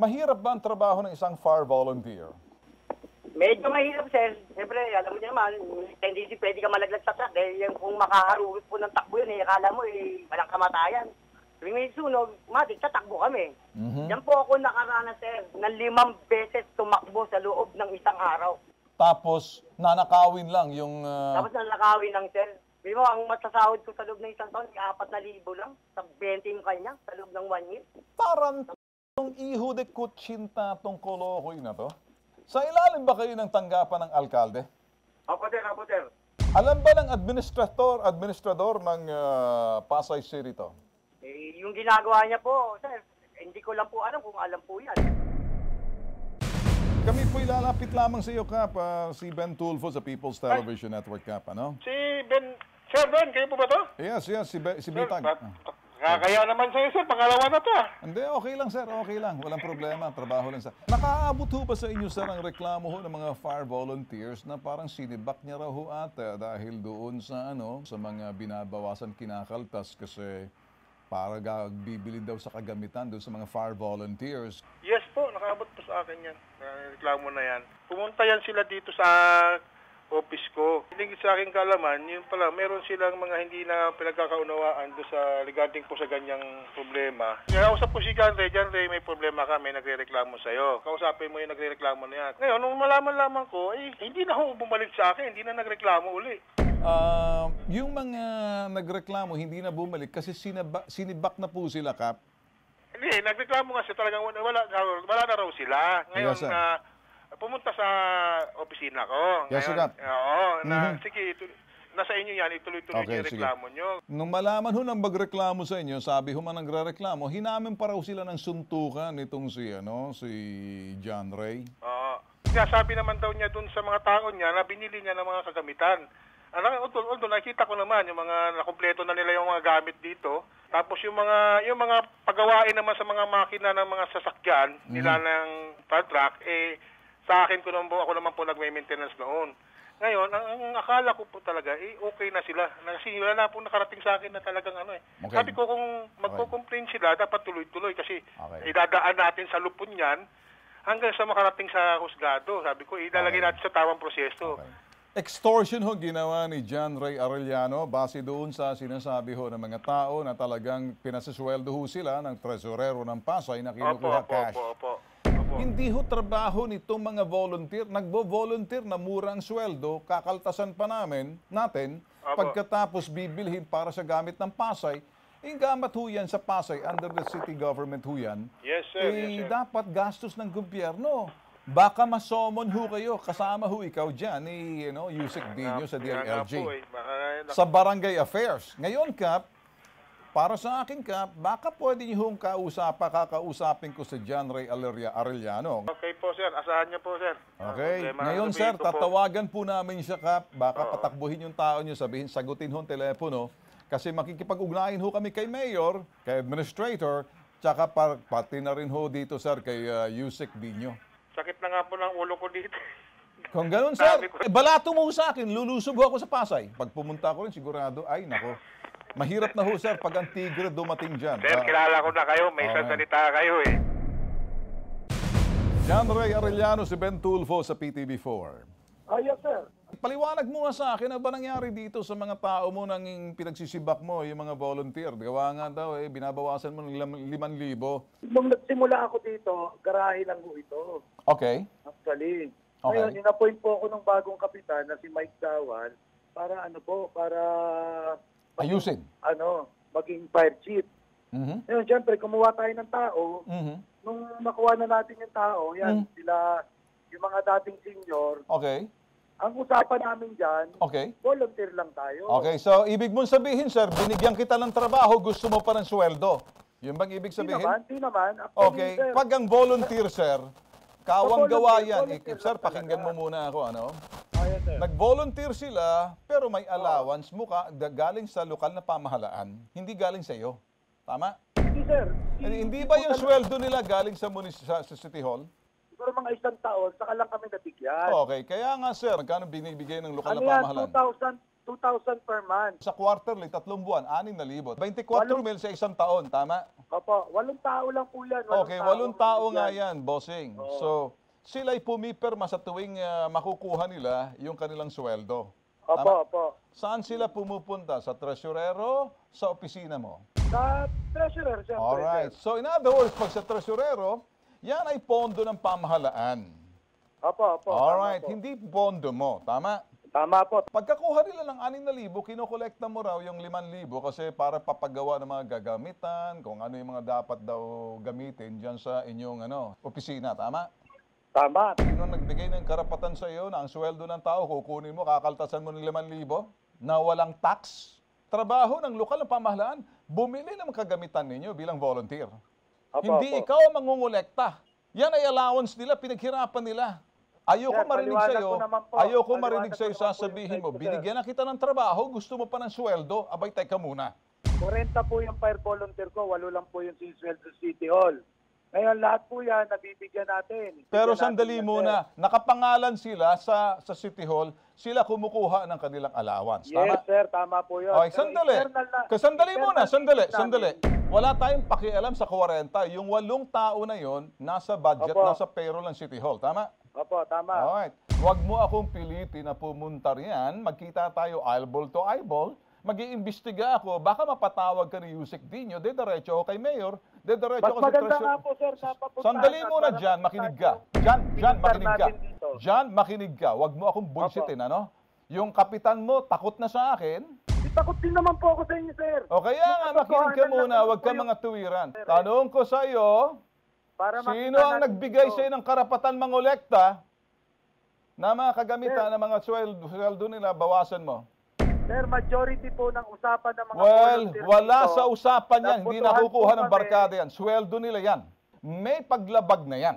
Mahirap ba ang trabaho ng isang fire volunteer? Medyo mahirap, sir. Siyempre, alam mo naman, tendency pwede ka malaglag sa truck dahil yung, kung makakarugit po ng takbo yun, eh, akala mo, eh, walang kamatayan. Tuwing may sunog, matik, tatakbo kami. Mm-hmm. Yan po ako nakaranas, sir, na limang beses tumakbo sa loob ng isang araw. Tapos, nanakawin lang yung... Uh... Tapos nanakawin lang, sir. Di mo, ang masasahod ko sa loob ng isang taon, apat na libo lang sa 20 yung kanya sa loob ng one year. Parang itong iho de kutsinta tong kolokoy na to. Sa ilalim ba kayo ng tanggapan ng alkalde? Opo, sir. Opo, sir. Alam ba ng administrator, administrador ng uh, Pasay City to? Eh, yung ginagawa niya po, sir, hindi ko lang po alam kung alam po yan. Kami po ilalapit lamang sa iyo, Kap, ah, si Ben Tulfo sa People's Television Ay, Network, Kap, ano? Si Ben, Sir Ben, kayo po ba to? Yes, yes, si, Be, si Bitag. Sir, Kakaya naman sa'yo, sir. Pangalawa na to, ah. Hindi, okay lang, sir. Okay lang. Walang problema. Trabaho lang, sa... Nakaabot ho ba sa inyo, sir, ang reklamo ho ng mga fire volunteers na parang sinibak niya raw ho ate dahil doon sa, ano, sa mga binabawasan kinakaltas kasi para bibili daw sa kagamitan doon sa mga fire volunteers. Yes po, nakaabot po sa akin yan. Uh, reklamo na yan. Pumunta yan sila dito sa office ko. Hindi sa aking kalaman, yun pala, meron silang mga hindi na pinagkakaunawaan do sa regarding po sa ganyang problema. Kausap ko si John Ray, John may problema ka, may nagre-reklamo sa'yo. Kausapin mo yung nagre-reklamo na Ngayon, nung malaman lamang ko, eh, hindi na ho bumalik sa akin, hindi na nagreklamo uli. Uh, yung mga nagreklamo, hindi na bumalik kasi sinaba, sinibak na po sila, Kap. Hindi, nagreklamo siya talagang wala, wala, na raw sila. Ngayon, yes, pumunta sa opisina ko. Yes, Ngayon, Oo, na, mm-hmm. sige, ito, nasa inyo yan, ituloy-tuloy okay, yung reklamo sige. nyo. Nung malaman ho nang magreklamo sa inyo, sabi ho man nagre-reklamo, hinamin pa raw sila ng suntukan nitong si, ano, si John Ray. Oo. sabi naman daw niya dun sa mga tao niya na binili niya ng mga kagamitan. Alam, although, although nakita ko naman yung mga nakumpleto na nila yung mga gamit dito. Tapos yung mga yung mga pagawain naman sa mga makina ng mga sasakyan mm-hmm. nila ng fire truck eh sa akin ko naman ako naman po nagme-maintenance noon. Ngayon, ang, ang akala ko po talaga, eh, okay na sila. Kasi wala na po nakarating sa akin na talagang ano eh. Okay. Sabi ko kung magko-complain sila, dapat tuloy-tuloy kasi okay. idadaan natin sa lupon yan hanggang sa makarating sa husgado. Sabi ko, ilalagay okay. natin sa tamang proseso. Okay. Extortion ho ginawa ni John Ray Arellano base doon sa sinasabi ho ng mga tao na talagang pinasisweldo ho sila ng tresorero ng Pasay na kinukuha opo, cash. Opo, opo, opo. Hindi ho trabaho nito mga volunteer. Nagbo-volunteer na mura ang sweldo, kakaltasan pa namin, natin, Opo. pagkatapos bibilhin para sa gamit ng Pasay. Yung eh, gamat ho yan sa Pasay, under the city government ho yan, yes, sir. Eh, yes, sir. dapat gastos ng gobyerno. Baka masomon ho kayo, kasama ho ikaw dyan, ni eh, you know, Yusek Dino sa DILG. Eh. Sa Barangay Affairs. Ngayon, Kap, para sa akin ka, baka pwede niyo hong kausap, kakausapin ko si John Ray Aleria Arellano. Okay po, sir. Asahan niyo po, sir. Okay. okay Ngayon, sir, tatawagan po. po namin siya, Kap. Baka Oo. patakbuhin yung tao niyo, sabihin, sagutin ho telepono. Kasi makikipag-ugnayan ho kami kay Mayor, kay Administrator, tsaka par, pati na rin ho dito, sir, kay uh, Yusek Dino. Sakit na nga po ng ulo ko dito. Kung ganun, sir, eh, balato mo sa akin, lulusob ako sa Pasay. Pag pumunta ko rin, sigurado, ay, nako. Mahirap na ho, sir, pag ang tigre dumating dyan. Sir, Ah, kilala ko na kayo. May isang Okay. salita kayo eh. John Ray Arellano, si Ben Tulfo sa PTV4. Ah, yes, sir. Paliwanag mo nga sa akin, ano ba nangyari dito sa mga tao mo nang pinagsisibak mo, yung mga volunteer? Gawa nga daw, eh, binabawasan mo ng lim- liman libo. Nung nagsimula ako dito, garahe lang ko ito, Okay. actually. Okay. Ngayon, inappoint po ako ng bagong kapitan na si Mike Dawan para ano po, para Ayusin. Ano, maging fire chief. Mm-hmm. Ngayon, siyempre, kumuha tayo ng tao. Mm-hmm. Nung nakuha na natin yung tao, yan, mm-hmm. sila, yung mga dating senior. Okay. Ang usapan namin dyan, okay. volunteer lang tayo. Okay, so ibig mong sabihin, sir, binigyan kita ng trabaho, gusto mo pa ng sweldo. Yun bang ibig sabihin? Di naman, di naman. Actually, okay, sir. pag ang volunteer, sir, kawang so, gawa yan. Volunteer eh, sir, pakinggan mo muna ako, ano? Nag-volunteer sila, pero may allowance mukha galing sa lokal na pamahalaan, hindi galing sa iyo. Tama? Hindi, sir. Eh, hindi, hindi ba yung sweldo nila galing sa, munis- sa, sa City Hall? Siguro mga isang taon, saka lang kami natigyan. Okay, kaya nga sir, magkano binibigay ng lokal ano na pamahalaan? 2,000 2,000 per month. Sa quarterly, tatlong buwan, 6,000. 24 Walong- mil sa isang taon, tama? Opo, walong tao lang po yan. okay, tao walong tao nga binibigyan. yan, bossing. Oo. So, sila'y pumipirma sa tuwing uh, makukuha nila yung kanilang sweldo. Opo, Tama? opo. Saan sila pumupunta? Sa tresurero, sa opisina mo? Sa treasurer, siyempre. Alright. Sir. So in other words, pag sa tresurero, yan ay pondo ng pamahalaan. Opo, opo. Alright. Tama po. Hindi pondo mo. Tama? Tama po. Pagkakuha nila ng 6,000, kinokolekta mo raw yung 5,000 kasi para papagawa ng mga gagamitan, kung ano yung mga dapat daw gamitin dyan sa inyong ano, opisina. Tama? Tama. Sino nagbigay ng karapatan sa iyo na ang sweldo ng tao, kukunin mo, kakaltasan mo ng 5,000 na walang tax? Trabaho ng lokal ng pamahalaan, bumili ng kagamitan ninyo bilang volunteer. Apo, Hindi apo. ikaw ang mangungulekta. Yan ay allowance nila, pinaghirapan nila. Ayoko sir, marinig sa iyo, ayoko marinig sa iyo sasabihin mo, binigyan na kita ng trabaho, gusto mo pa ng sweldo, abay teka muna. 40 po yung fire volunteer ko, walo lang po yung sinisweldo City Hall. Ngayon, lahat po yan, nabibigyan natin. Bigyan Pero sandali natin muna, natin. nakapangalan sila sa, sa City Hall, sila kumukuha ng kanilang allowance. Yes, sir, tama po yun. Okay, sandali. Na, sandali muna, sandali, sandali. Wala tayong pakialam sa 40. Yung walong tao na yon nasa budget, Opo. nasa payroll ng City Hall. Tama? Opo, tama. Alright. Huwag mo akong pilitin na pumunta riyan. Magkita tayo eyeball to eyeball mag iimbestiga ako, baka mapatawag ka ni Yusek Dino, de diretso ako kay Mayor, Didiretso ako sa maganda nga po, sir. Napapunta Sandali muna dyan, makinig ka. Jan, Jan, makinig ka. Jan, makinig ka. Huwag mo akong bullshitin, ano? Yung kapitan mo, takot na sa akin. Takot din naman po ako sa inyo, sir. O kaya nga, makinig ka muna. Huwag ka mga tuwiran. Eh. Tanong ko sa iyo, sino ang nagbigay ito. sa'yo ng karapatan mangolekta na mga kagamitan ng mga sweldo, sweldo nila, bawasan mo? Sir, majority po ng usapan ng mga Well, wala dito, sa usapan yan. Hindi nakukuha ng barkada yan. Sweldo nila yan. May paglabag na yan.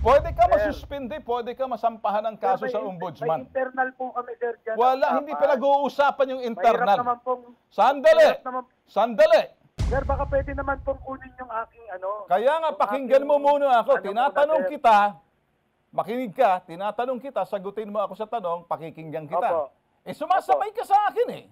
Pwede ka sir. masuspindi, pwede ka masampahan ng kaso sir, may, sa ombudsman. May internal po kami, sir. Dyan Wala, usapan. hindi pinag-uusapan yung internal. Naman pong, sandali, naman, sandali. Sir, baka pwede naman pong kunin yung aking ano. Kaya nga, pakinggan aking, mo muna ako. Ano Tinatanong muna, kita, makinig ka, tinatanong kita, sagutin mo ako sa tanong, pakikinggan kita. Opo. Eh, sumasabay ka sa akin eh.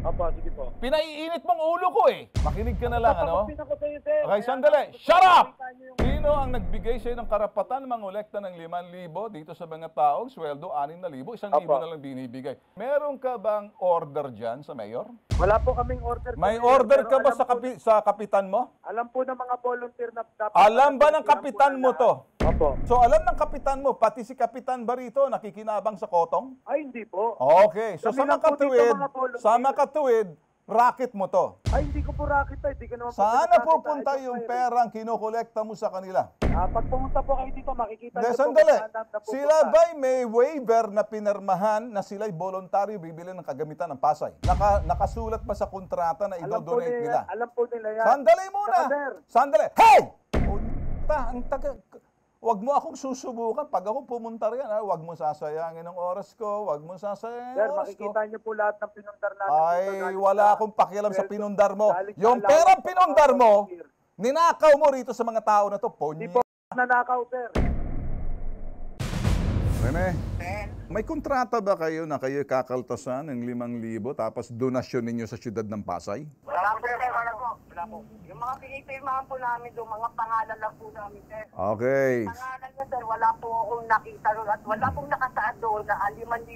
Opo, sige po. Pinaiinit mong ulo ko eh. Makinig ka na lang, ano? Ako sa iyo, sir. Okay, sandali. Shut up! Sino ang nagbigay sa'yo ng karapatan mangolekta ng 5,000 dito sa mga taong sweldo 6,000? Isang Opo. libo na lang binibigay. Meron ka bang order dyan sa mayor? Wala po kaming order. May sir, order ka ba sa, po- kapi- sa kapitan mo? Alam po ng mga volunteer na dapat... Alam ba ng kapitan mo to? Apo. So alam ng kapitan mo, pati si kapitan Barito rito nakikinabang sa kotong? Ay, hindi po. Okay, so Kami sama lang po dito, mga sama katwid makatawid, racket mo to. Ay, hindi ko po racket ay. Ah. Hindi ko naman Saan na pupunta yung perang kinokolekta mo sa kanila? Ah, pag pumunta po kayo dito, makikita niyo po. Sandali. Sila ba'y may waiver na pinirmahan na sila'y voluntaryo bibili ng kagamitan ng Pasay? Naka, nakasulat ba sa kontrata na idodonate nila? Alam po nila yan. Sandali muna. Sandali. Hey! Ang taga, Huwag mo akong susubukan. Pag ako pumunta riyan, ah, huwag mo sasayangin ang oras ko. Huwag mo sasayangin ang oras ko. makikita niyo po lahat ng pinundar natin. Ay, dito, wala akong pakialam sa pinundar mo. Yung alamat perang pinundar mo, ninakaw mo rito sa mga tao na to, Hindi po nanakaw, sir. Rene, Sen, may kontrata ba kayo na kayo kakaltasan ng 5,000 tapos donasyon ninyo sa siyudad ng Pasay? Wala po, sir. Wala po. Wala po. Yung mga pinipirmahan po namin doon, mga pangalan lang po namin, sir. Okay. Pangalan niya, sir, wala po akong nakita doon at wala pong nakataan doon na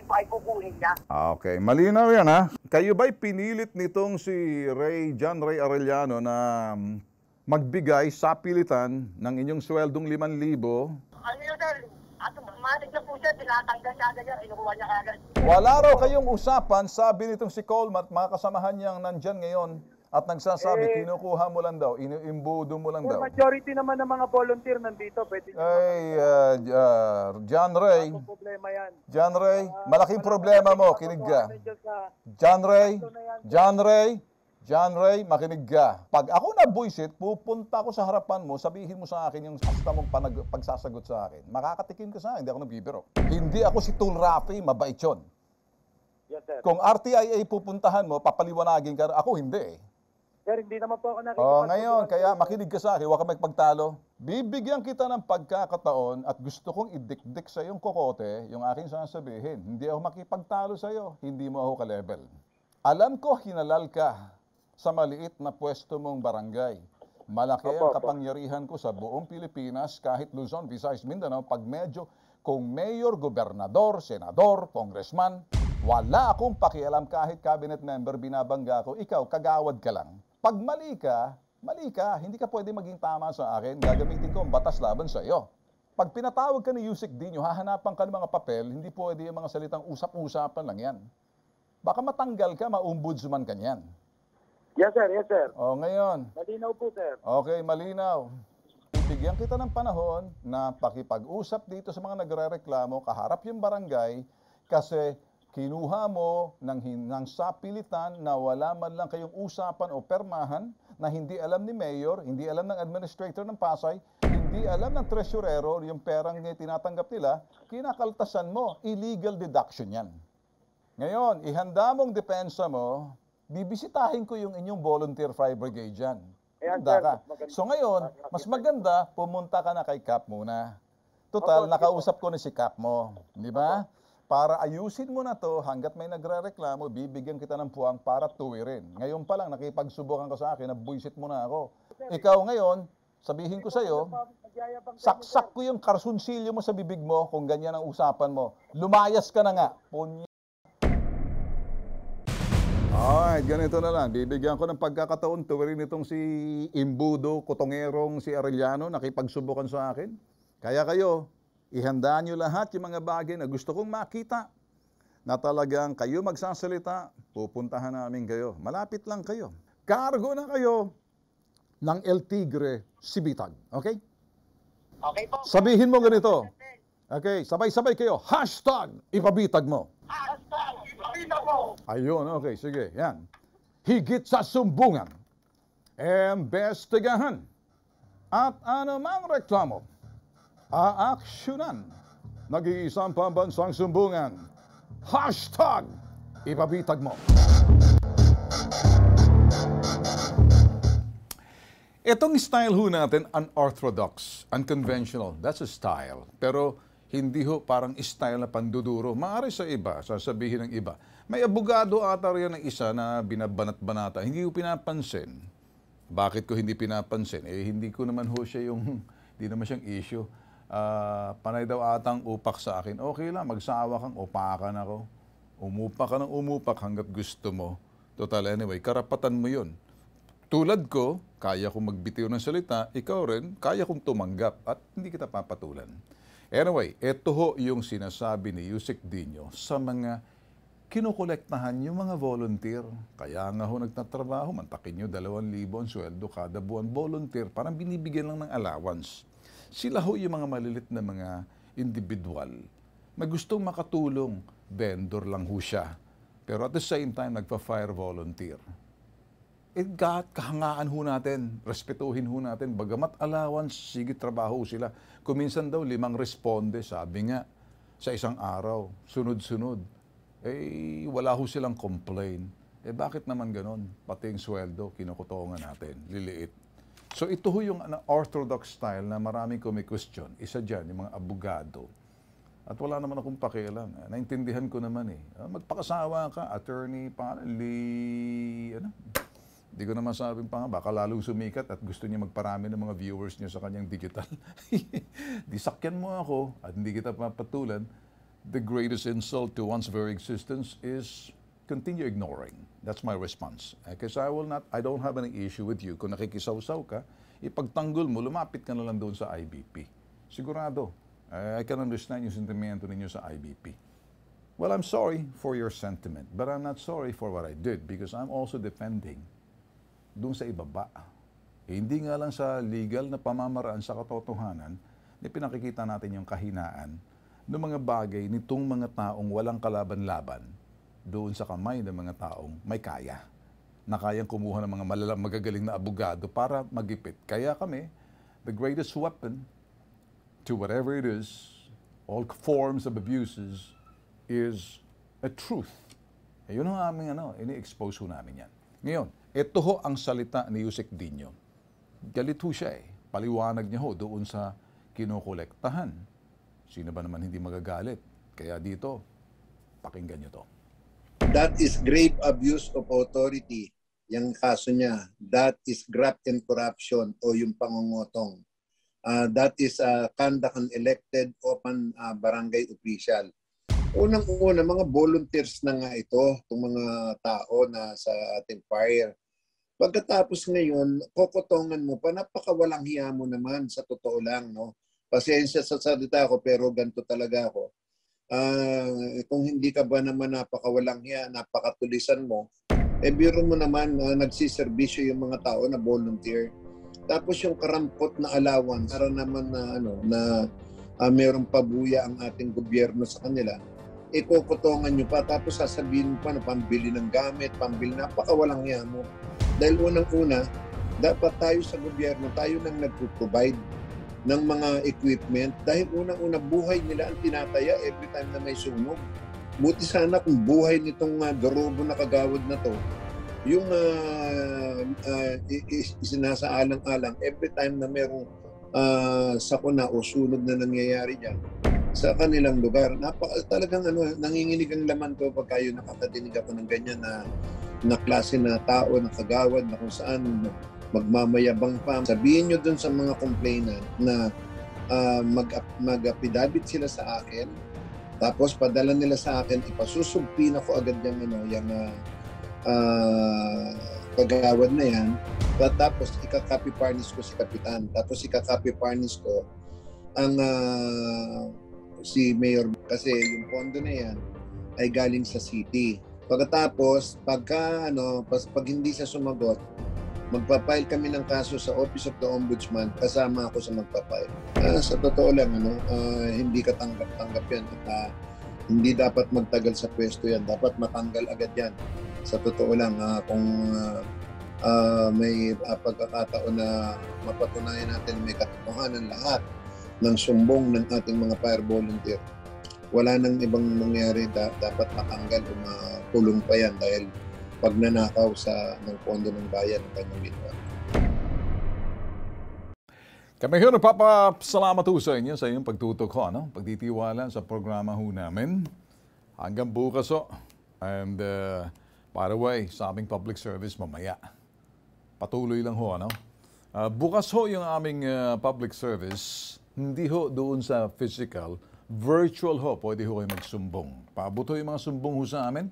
5,000 ay kukunin niya. Okay. Malinaw yan, ha? Kayo ba'y pinilit nitong si Ray, John Ray Arellano na mm, magbigay sa pilitan ng inyong sweldong 5,000? Ano yun, sir? At matik na po siya, tinatanggal siya agad yan, inukuha niya agad. Wala raw kayong usapan, sabi nitong si Coleman, mga kasamahan niyang nandyan ngayon, at nagsasabi, eh, kinukuha mo lang daw, iniimbudo mo lang daw. Majority naman ng mga volunteer nandito, pwede nyo. Ay, uh, uh, John Ray. problema yan. John Ray, ah, malaking problema mo, kinig ka. John Ray, John Ray, John Ray, makinig ka. Pag ako na buisit, pupunta ako sa harapan mo, sabihin mo sa akin yung basta mong panag- pagsasagot sa akin. Makakatikim ka sa akin, hindi ako nagbibiro. Hindi ako si Tool Rafi, mabait yun. Yes, sir. Kung RTIA pupuntahan mo, papaliwanagin ka. Ako hindi eh. Sir, hindi naman po ako nakikipag... Oh, ngayon, kaya makinig ka sa akin, huwag ka magpagtalo. Bibigyan kita ng pagkakataon at gusto kong idikdik sa iyong kokote yung aking sasabihin. Hindi ako makipagtalo sa iyo, hindi mo ako ka-level. Alam ko, hinalal ka sa maliit na pwesto mong barangay. Malaki ang kapangyarihan ko sa buong Pilipinas, kahit Luzon, Visayas, Mindanao, pag medyo kung mayor, gobernador, senador, congressman, wala akong pakialam kahit cabinet member, binabangga ko, ikaw, kagawad ka lang. Pag mali ka, mali ka, hindi ka pwede maging tama sa akin, gagamitin ko ang batas laban sa iyo. Pag pinatawag ka ni Yusik Dino, hahanapan ka ng mga papel, hindi pwede yung mga salitang usap-usapan lang yan. Baka matanggal ka, maumbudsman ka niyan. Yes, sir. Yes, sir. O, oh, ngayon. Malinaw po, sir. Okay, malinaw. Bigyan kita ng panahon na pakipag-usap dito sa mga nagre-reklamo, kaharap yung barangay, kasi kinuha mo ng, ng sapilitan na wala man lang kayong usapan o permahan na hindi alam ni Mayor, hindi alam ng Administrator ng Pasay, hindi alam ng Treasurero yung perang niya tinatanggap nila, kinakaltasan mo, illegal deduction yan. Ngayon, ihanda mong depensa mo bibisitahin ko yung inyong volunteer fire brigade dyan. Handa ka. So ngayon, mas maganda, pumunta ka na kay Cap muna. Total, nakausap ko na si Cap mo. Di ba? Para ayusin mo na to, hanggat may nagre-reklamo, bibigyan kita ng puwang para tuwirin. Ngayon pa lang, nakipagsubukan ka sa akin, nabuisit mo na ako. Ikaw ngayon, sabihin ko sa'yo, saksak ko yung karsunsilyo mo sa bibig mo kung ganyan ang usapan mo. Lumayas ka na nga. Punya Alright, ganito na lang. Bibigyan ko ng pagkakataon, tuwirin itong si Imbudo, Kutongerong, si Arellano, nakipagsubukan sa akin. Kaya kayo, ihanda nyo lahat yung mga bagay na gusto kong makita na talagang kayo magsasalita, pupuntahan namin kayo. Malapit lang kayo. Cargo na kayo ng El Tigre, Sibitag. Okay? Okay po. Sabihin mo ganito. Okay, sabay-sabay kayo. Hashtag ipabitag mo. Hashtag pila mo. Ayun, okay, sige, yan. Higit sa sumbungan, embestigahan, at anumang reklamo, aaksyonan, nag-iisang pambansang sumbungan. Hashtag, ipabitag mo. Itong style ho natin, unorthodox, unconventional, that's a style. Pero hindi ho parang style na panduduro. Maari sa iba, sasabihin ng iba. May abogado ata riyan ng isa na binabanat-banata. Hindi ko pinapansin. Bakit ko hindi pinapansin? Eh, hindi ko naman ho siya yung, hindi naman siyang issue. Uh, panay daw atang upak sa akin. Okay lang, magsawa kang, upakan ako. Umupak ka ng umupak hanggat gusto mo. Total, anyway, karapatan mo yun. Tulad ko, kaya kong magbitiw ng salita, ikaw rin, kaya kong tumanggap at hindi kita papatulan. Anyway, ito ho yung sinasabi ni Yusek Dino sa mga kinokolektahan yung mga volunteer. Kaya nga ho nagtatrabaho, mantakin nyo 2,000 ang sweldo kada buwan volunteer. Parang binibigyan lang ng allowance. Sila ho yung mga malilit na mga individual na gustong makatulong, vendor lang ho siya. Pero at the same time, nagpa-fire volunteer eh kahit kahangaan ho natin, respetuhin ho natin, bagamat alawan, sige trabaho sila. Kuminsan daw limang responde, sabi nga, sa isang araw, sunod-sunod. Eh, wala ho silang complain. Eh, bakit naman ganon? Pati yung sweldo, kinukutongan natin, liliit. So, ito ho yung ano, orthodox style na maraming kumikwestiyon. Isa dyan, yung mga abogado. At wala naman akong pakialam. Eh, naintindihan ko naman eh. Ah, magpakasawa ka, attorney, pa, li... Ano? Hindi ko na masabing pa nga, baka lalong sumikat at gusto niya magparami ng mga viewers niya sa kanyang digital. Di sakyan mo ako at hindi kita papatulan. The greatest insult to one's very existence is continue ignoring. That's my response. Because eh, I will not, I don't have any issue with you. Kung nakikisaw-saw ka, ipagtanggol mo, lumapit ka na lang doon sa IBP. Sigurado, eh, I can understand yung sentimento ninyo sa IBP. Well, I'm sorry for your sentiment, but I'm not sorry for what I did because I'm also defending doon sa ibaba. Eh, hindi nga lang sa legal na pamamaraan sa katotohanan, eh, pinakikita natin yung kahinaan ng mga bagay nitong mga taong walang kalaban-laban doon sa kamay ng mga taong may kaya na kayang kumuha ng mga malalang magagaling na abogado para magipit. Kaya kami, the greatest weapon to whatever it is, all forms of abuses, is a truth. Ayun eh, ang aming ano, ini-expose ho namin yan. Ngayon, ito ho ang salita ni Yusek Dino. Galit ho siya eh. Paliwanag niya ho doon sa kinokolektahan. Sino ba naman hindi magagalit? Kaya dito, pakinggan niyo to. That is grave abuse of authority. Yang kaso niya, that is graft and corruption o yung pangungotong. Uh, ah, that is uh, conduct an elected open uh, barangay official. Unang-una, mga volunteers na nga ito, itong mga tao na sa ating fire. Pagkatapos ngayon, kokotongan mo pa, napakawalang hiya mo naman sa totoo lang, no? Pasensya sa salita ko, pero ganto talaga ako. Uh, kung hindi ka ba naman napakawalang hiya, napakatulisan mo, eh biro mo naman na uh, nagsiservisyo yung mga tao na volunteer. Tapos yung karampot na alawan, para naman na ano, na uh, merong pabuya ang ating gobyerno sa kanila ikokotongan eh, nyo pa tapos sasabihin mo pa na pambili ng gamit, pambili na, napakawalang hiya mo. Dahil unang-una, dapat tayo sa gobyerno, tayo nang nagpo-provide ng mga equipment dahil unang-una buhay nila ang tinataya every time na may sunog. Buti sana kung buhay nitong uh, ah, dorobo na kagawad na to, yung uh, uh, isinasaalang-alang every time na merong uh, sakuna o sunog na nangyayari dyan, sa kanilang lugar. Napaka, talagang ano, nanginginig ang laman ko pag kayo nakakadinig ako ng ganyan na, na klase na tao, na kagawad, na kung saan magmamayabang pa. Sabihin nyo dun sa mga complainant na uh, mag, mag-apidabit sila sa akin, tapos padala nila sa akin, ipasusugpin ako agad yung, ano, yung uh, kagawad na yan. But, tapos ikakapi parnis ko si Kapitan. Tapos ikakapi parnis ko ang uh, si Mayor kasi yung pondo na yan ay galing sa city. Pagkatapos, pagka ano, pas, pag hindi siya sumagot, magpapile kami ng kaso sa Office of the Ombudsman kasama ako sa magpapile. Uh, ah, sa totoo lang, ano, uh, hindi katanggap-tanggap yan at uh, hindi dapat magtagal sa pwesto yan. Dapat matanggal agad yan. Sa totoo lang, uh, kung uh, uh, may uh, pagkakataon na mapatunayan natin may katotohanan lahat, ng sumbong ng ating mga fire volunteer. Wala nang ibang nangyari da, dapat matanggal o makulong pa yan dahil pag nanakaw sa ng pondo ng bayan ng kanyang ginawa. Kami ho salamat ho sa inyo sa inyong pagtutok ho, ano? pagtitiwala sa programa ho namin. Hanggang bukas ho. And uh, by the way, sa aming public service mamaya. Patuloy lang ho, ano? Uh, bukas ho yung aming uh, public service hindi ho doon sa physical, virtual ho, pwede ho kayo magsumbong. Paabot ho yung mga sumbong ho sa amin.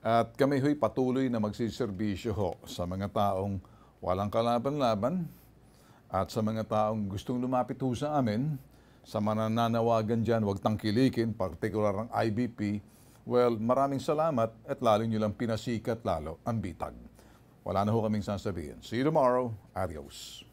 At kami ho'y patuloy na magsiservisyo ho sa mga taong walang kalaban-laban at sa mga taong gustong lumapit ho sa amin, sa mananawagan dyan, huwag tangkilikin, particular ang IBP, well, maraming salamat at lalo nyo lang pinasikat lalo ang bitag. Wala na ho kaming sasabihin. See you tomorrow. Adios.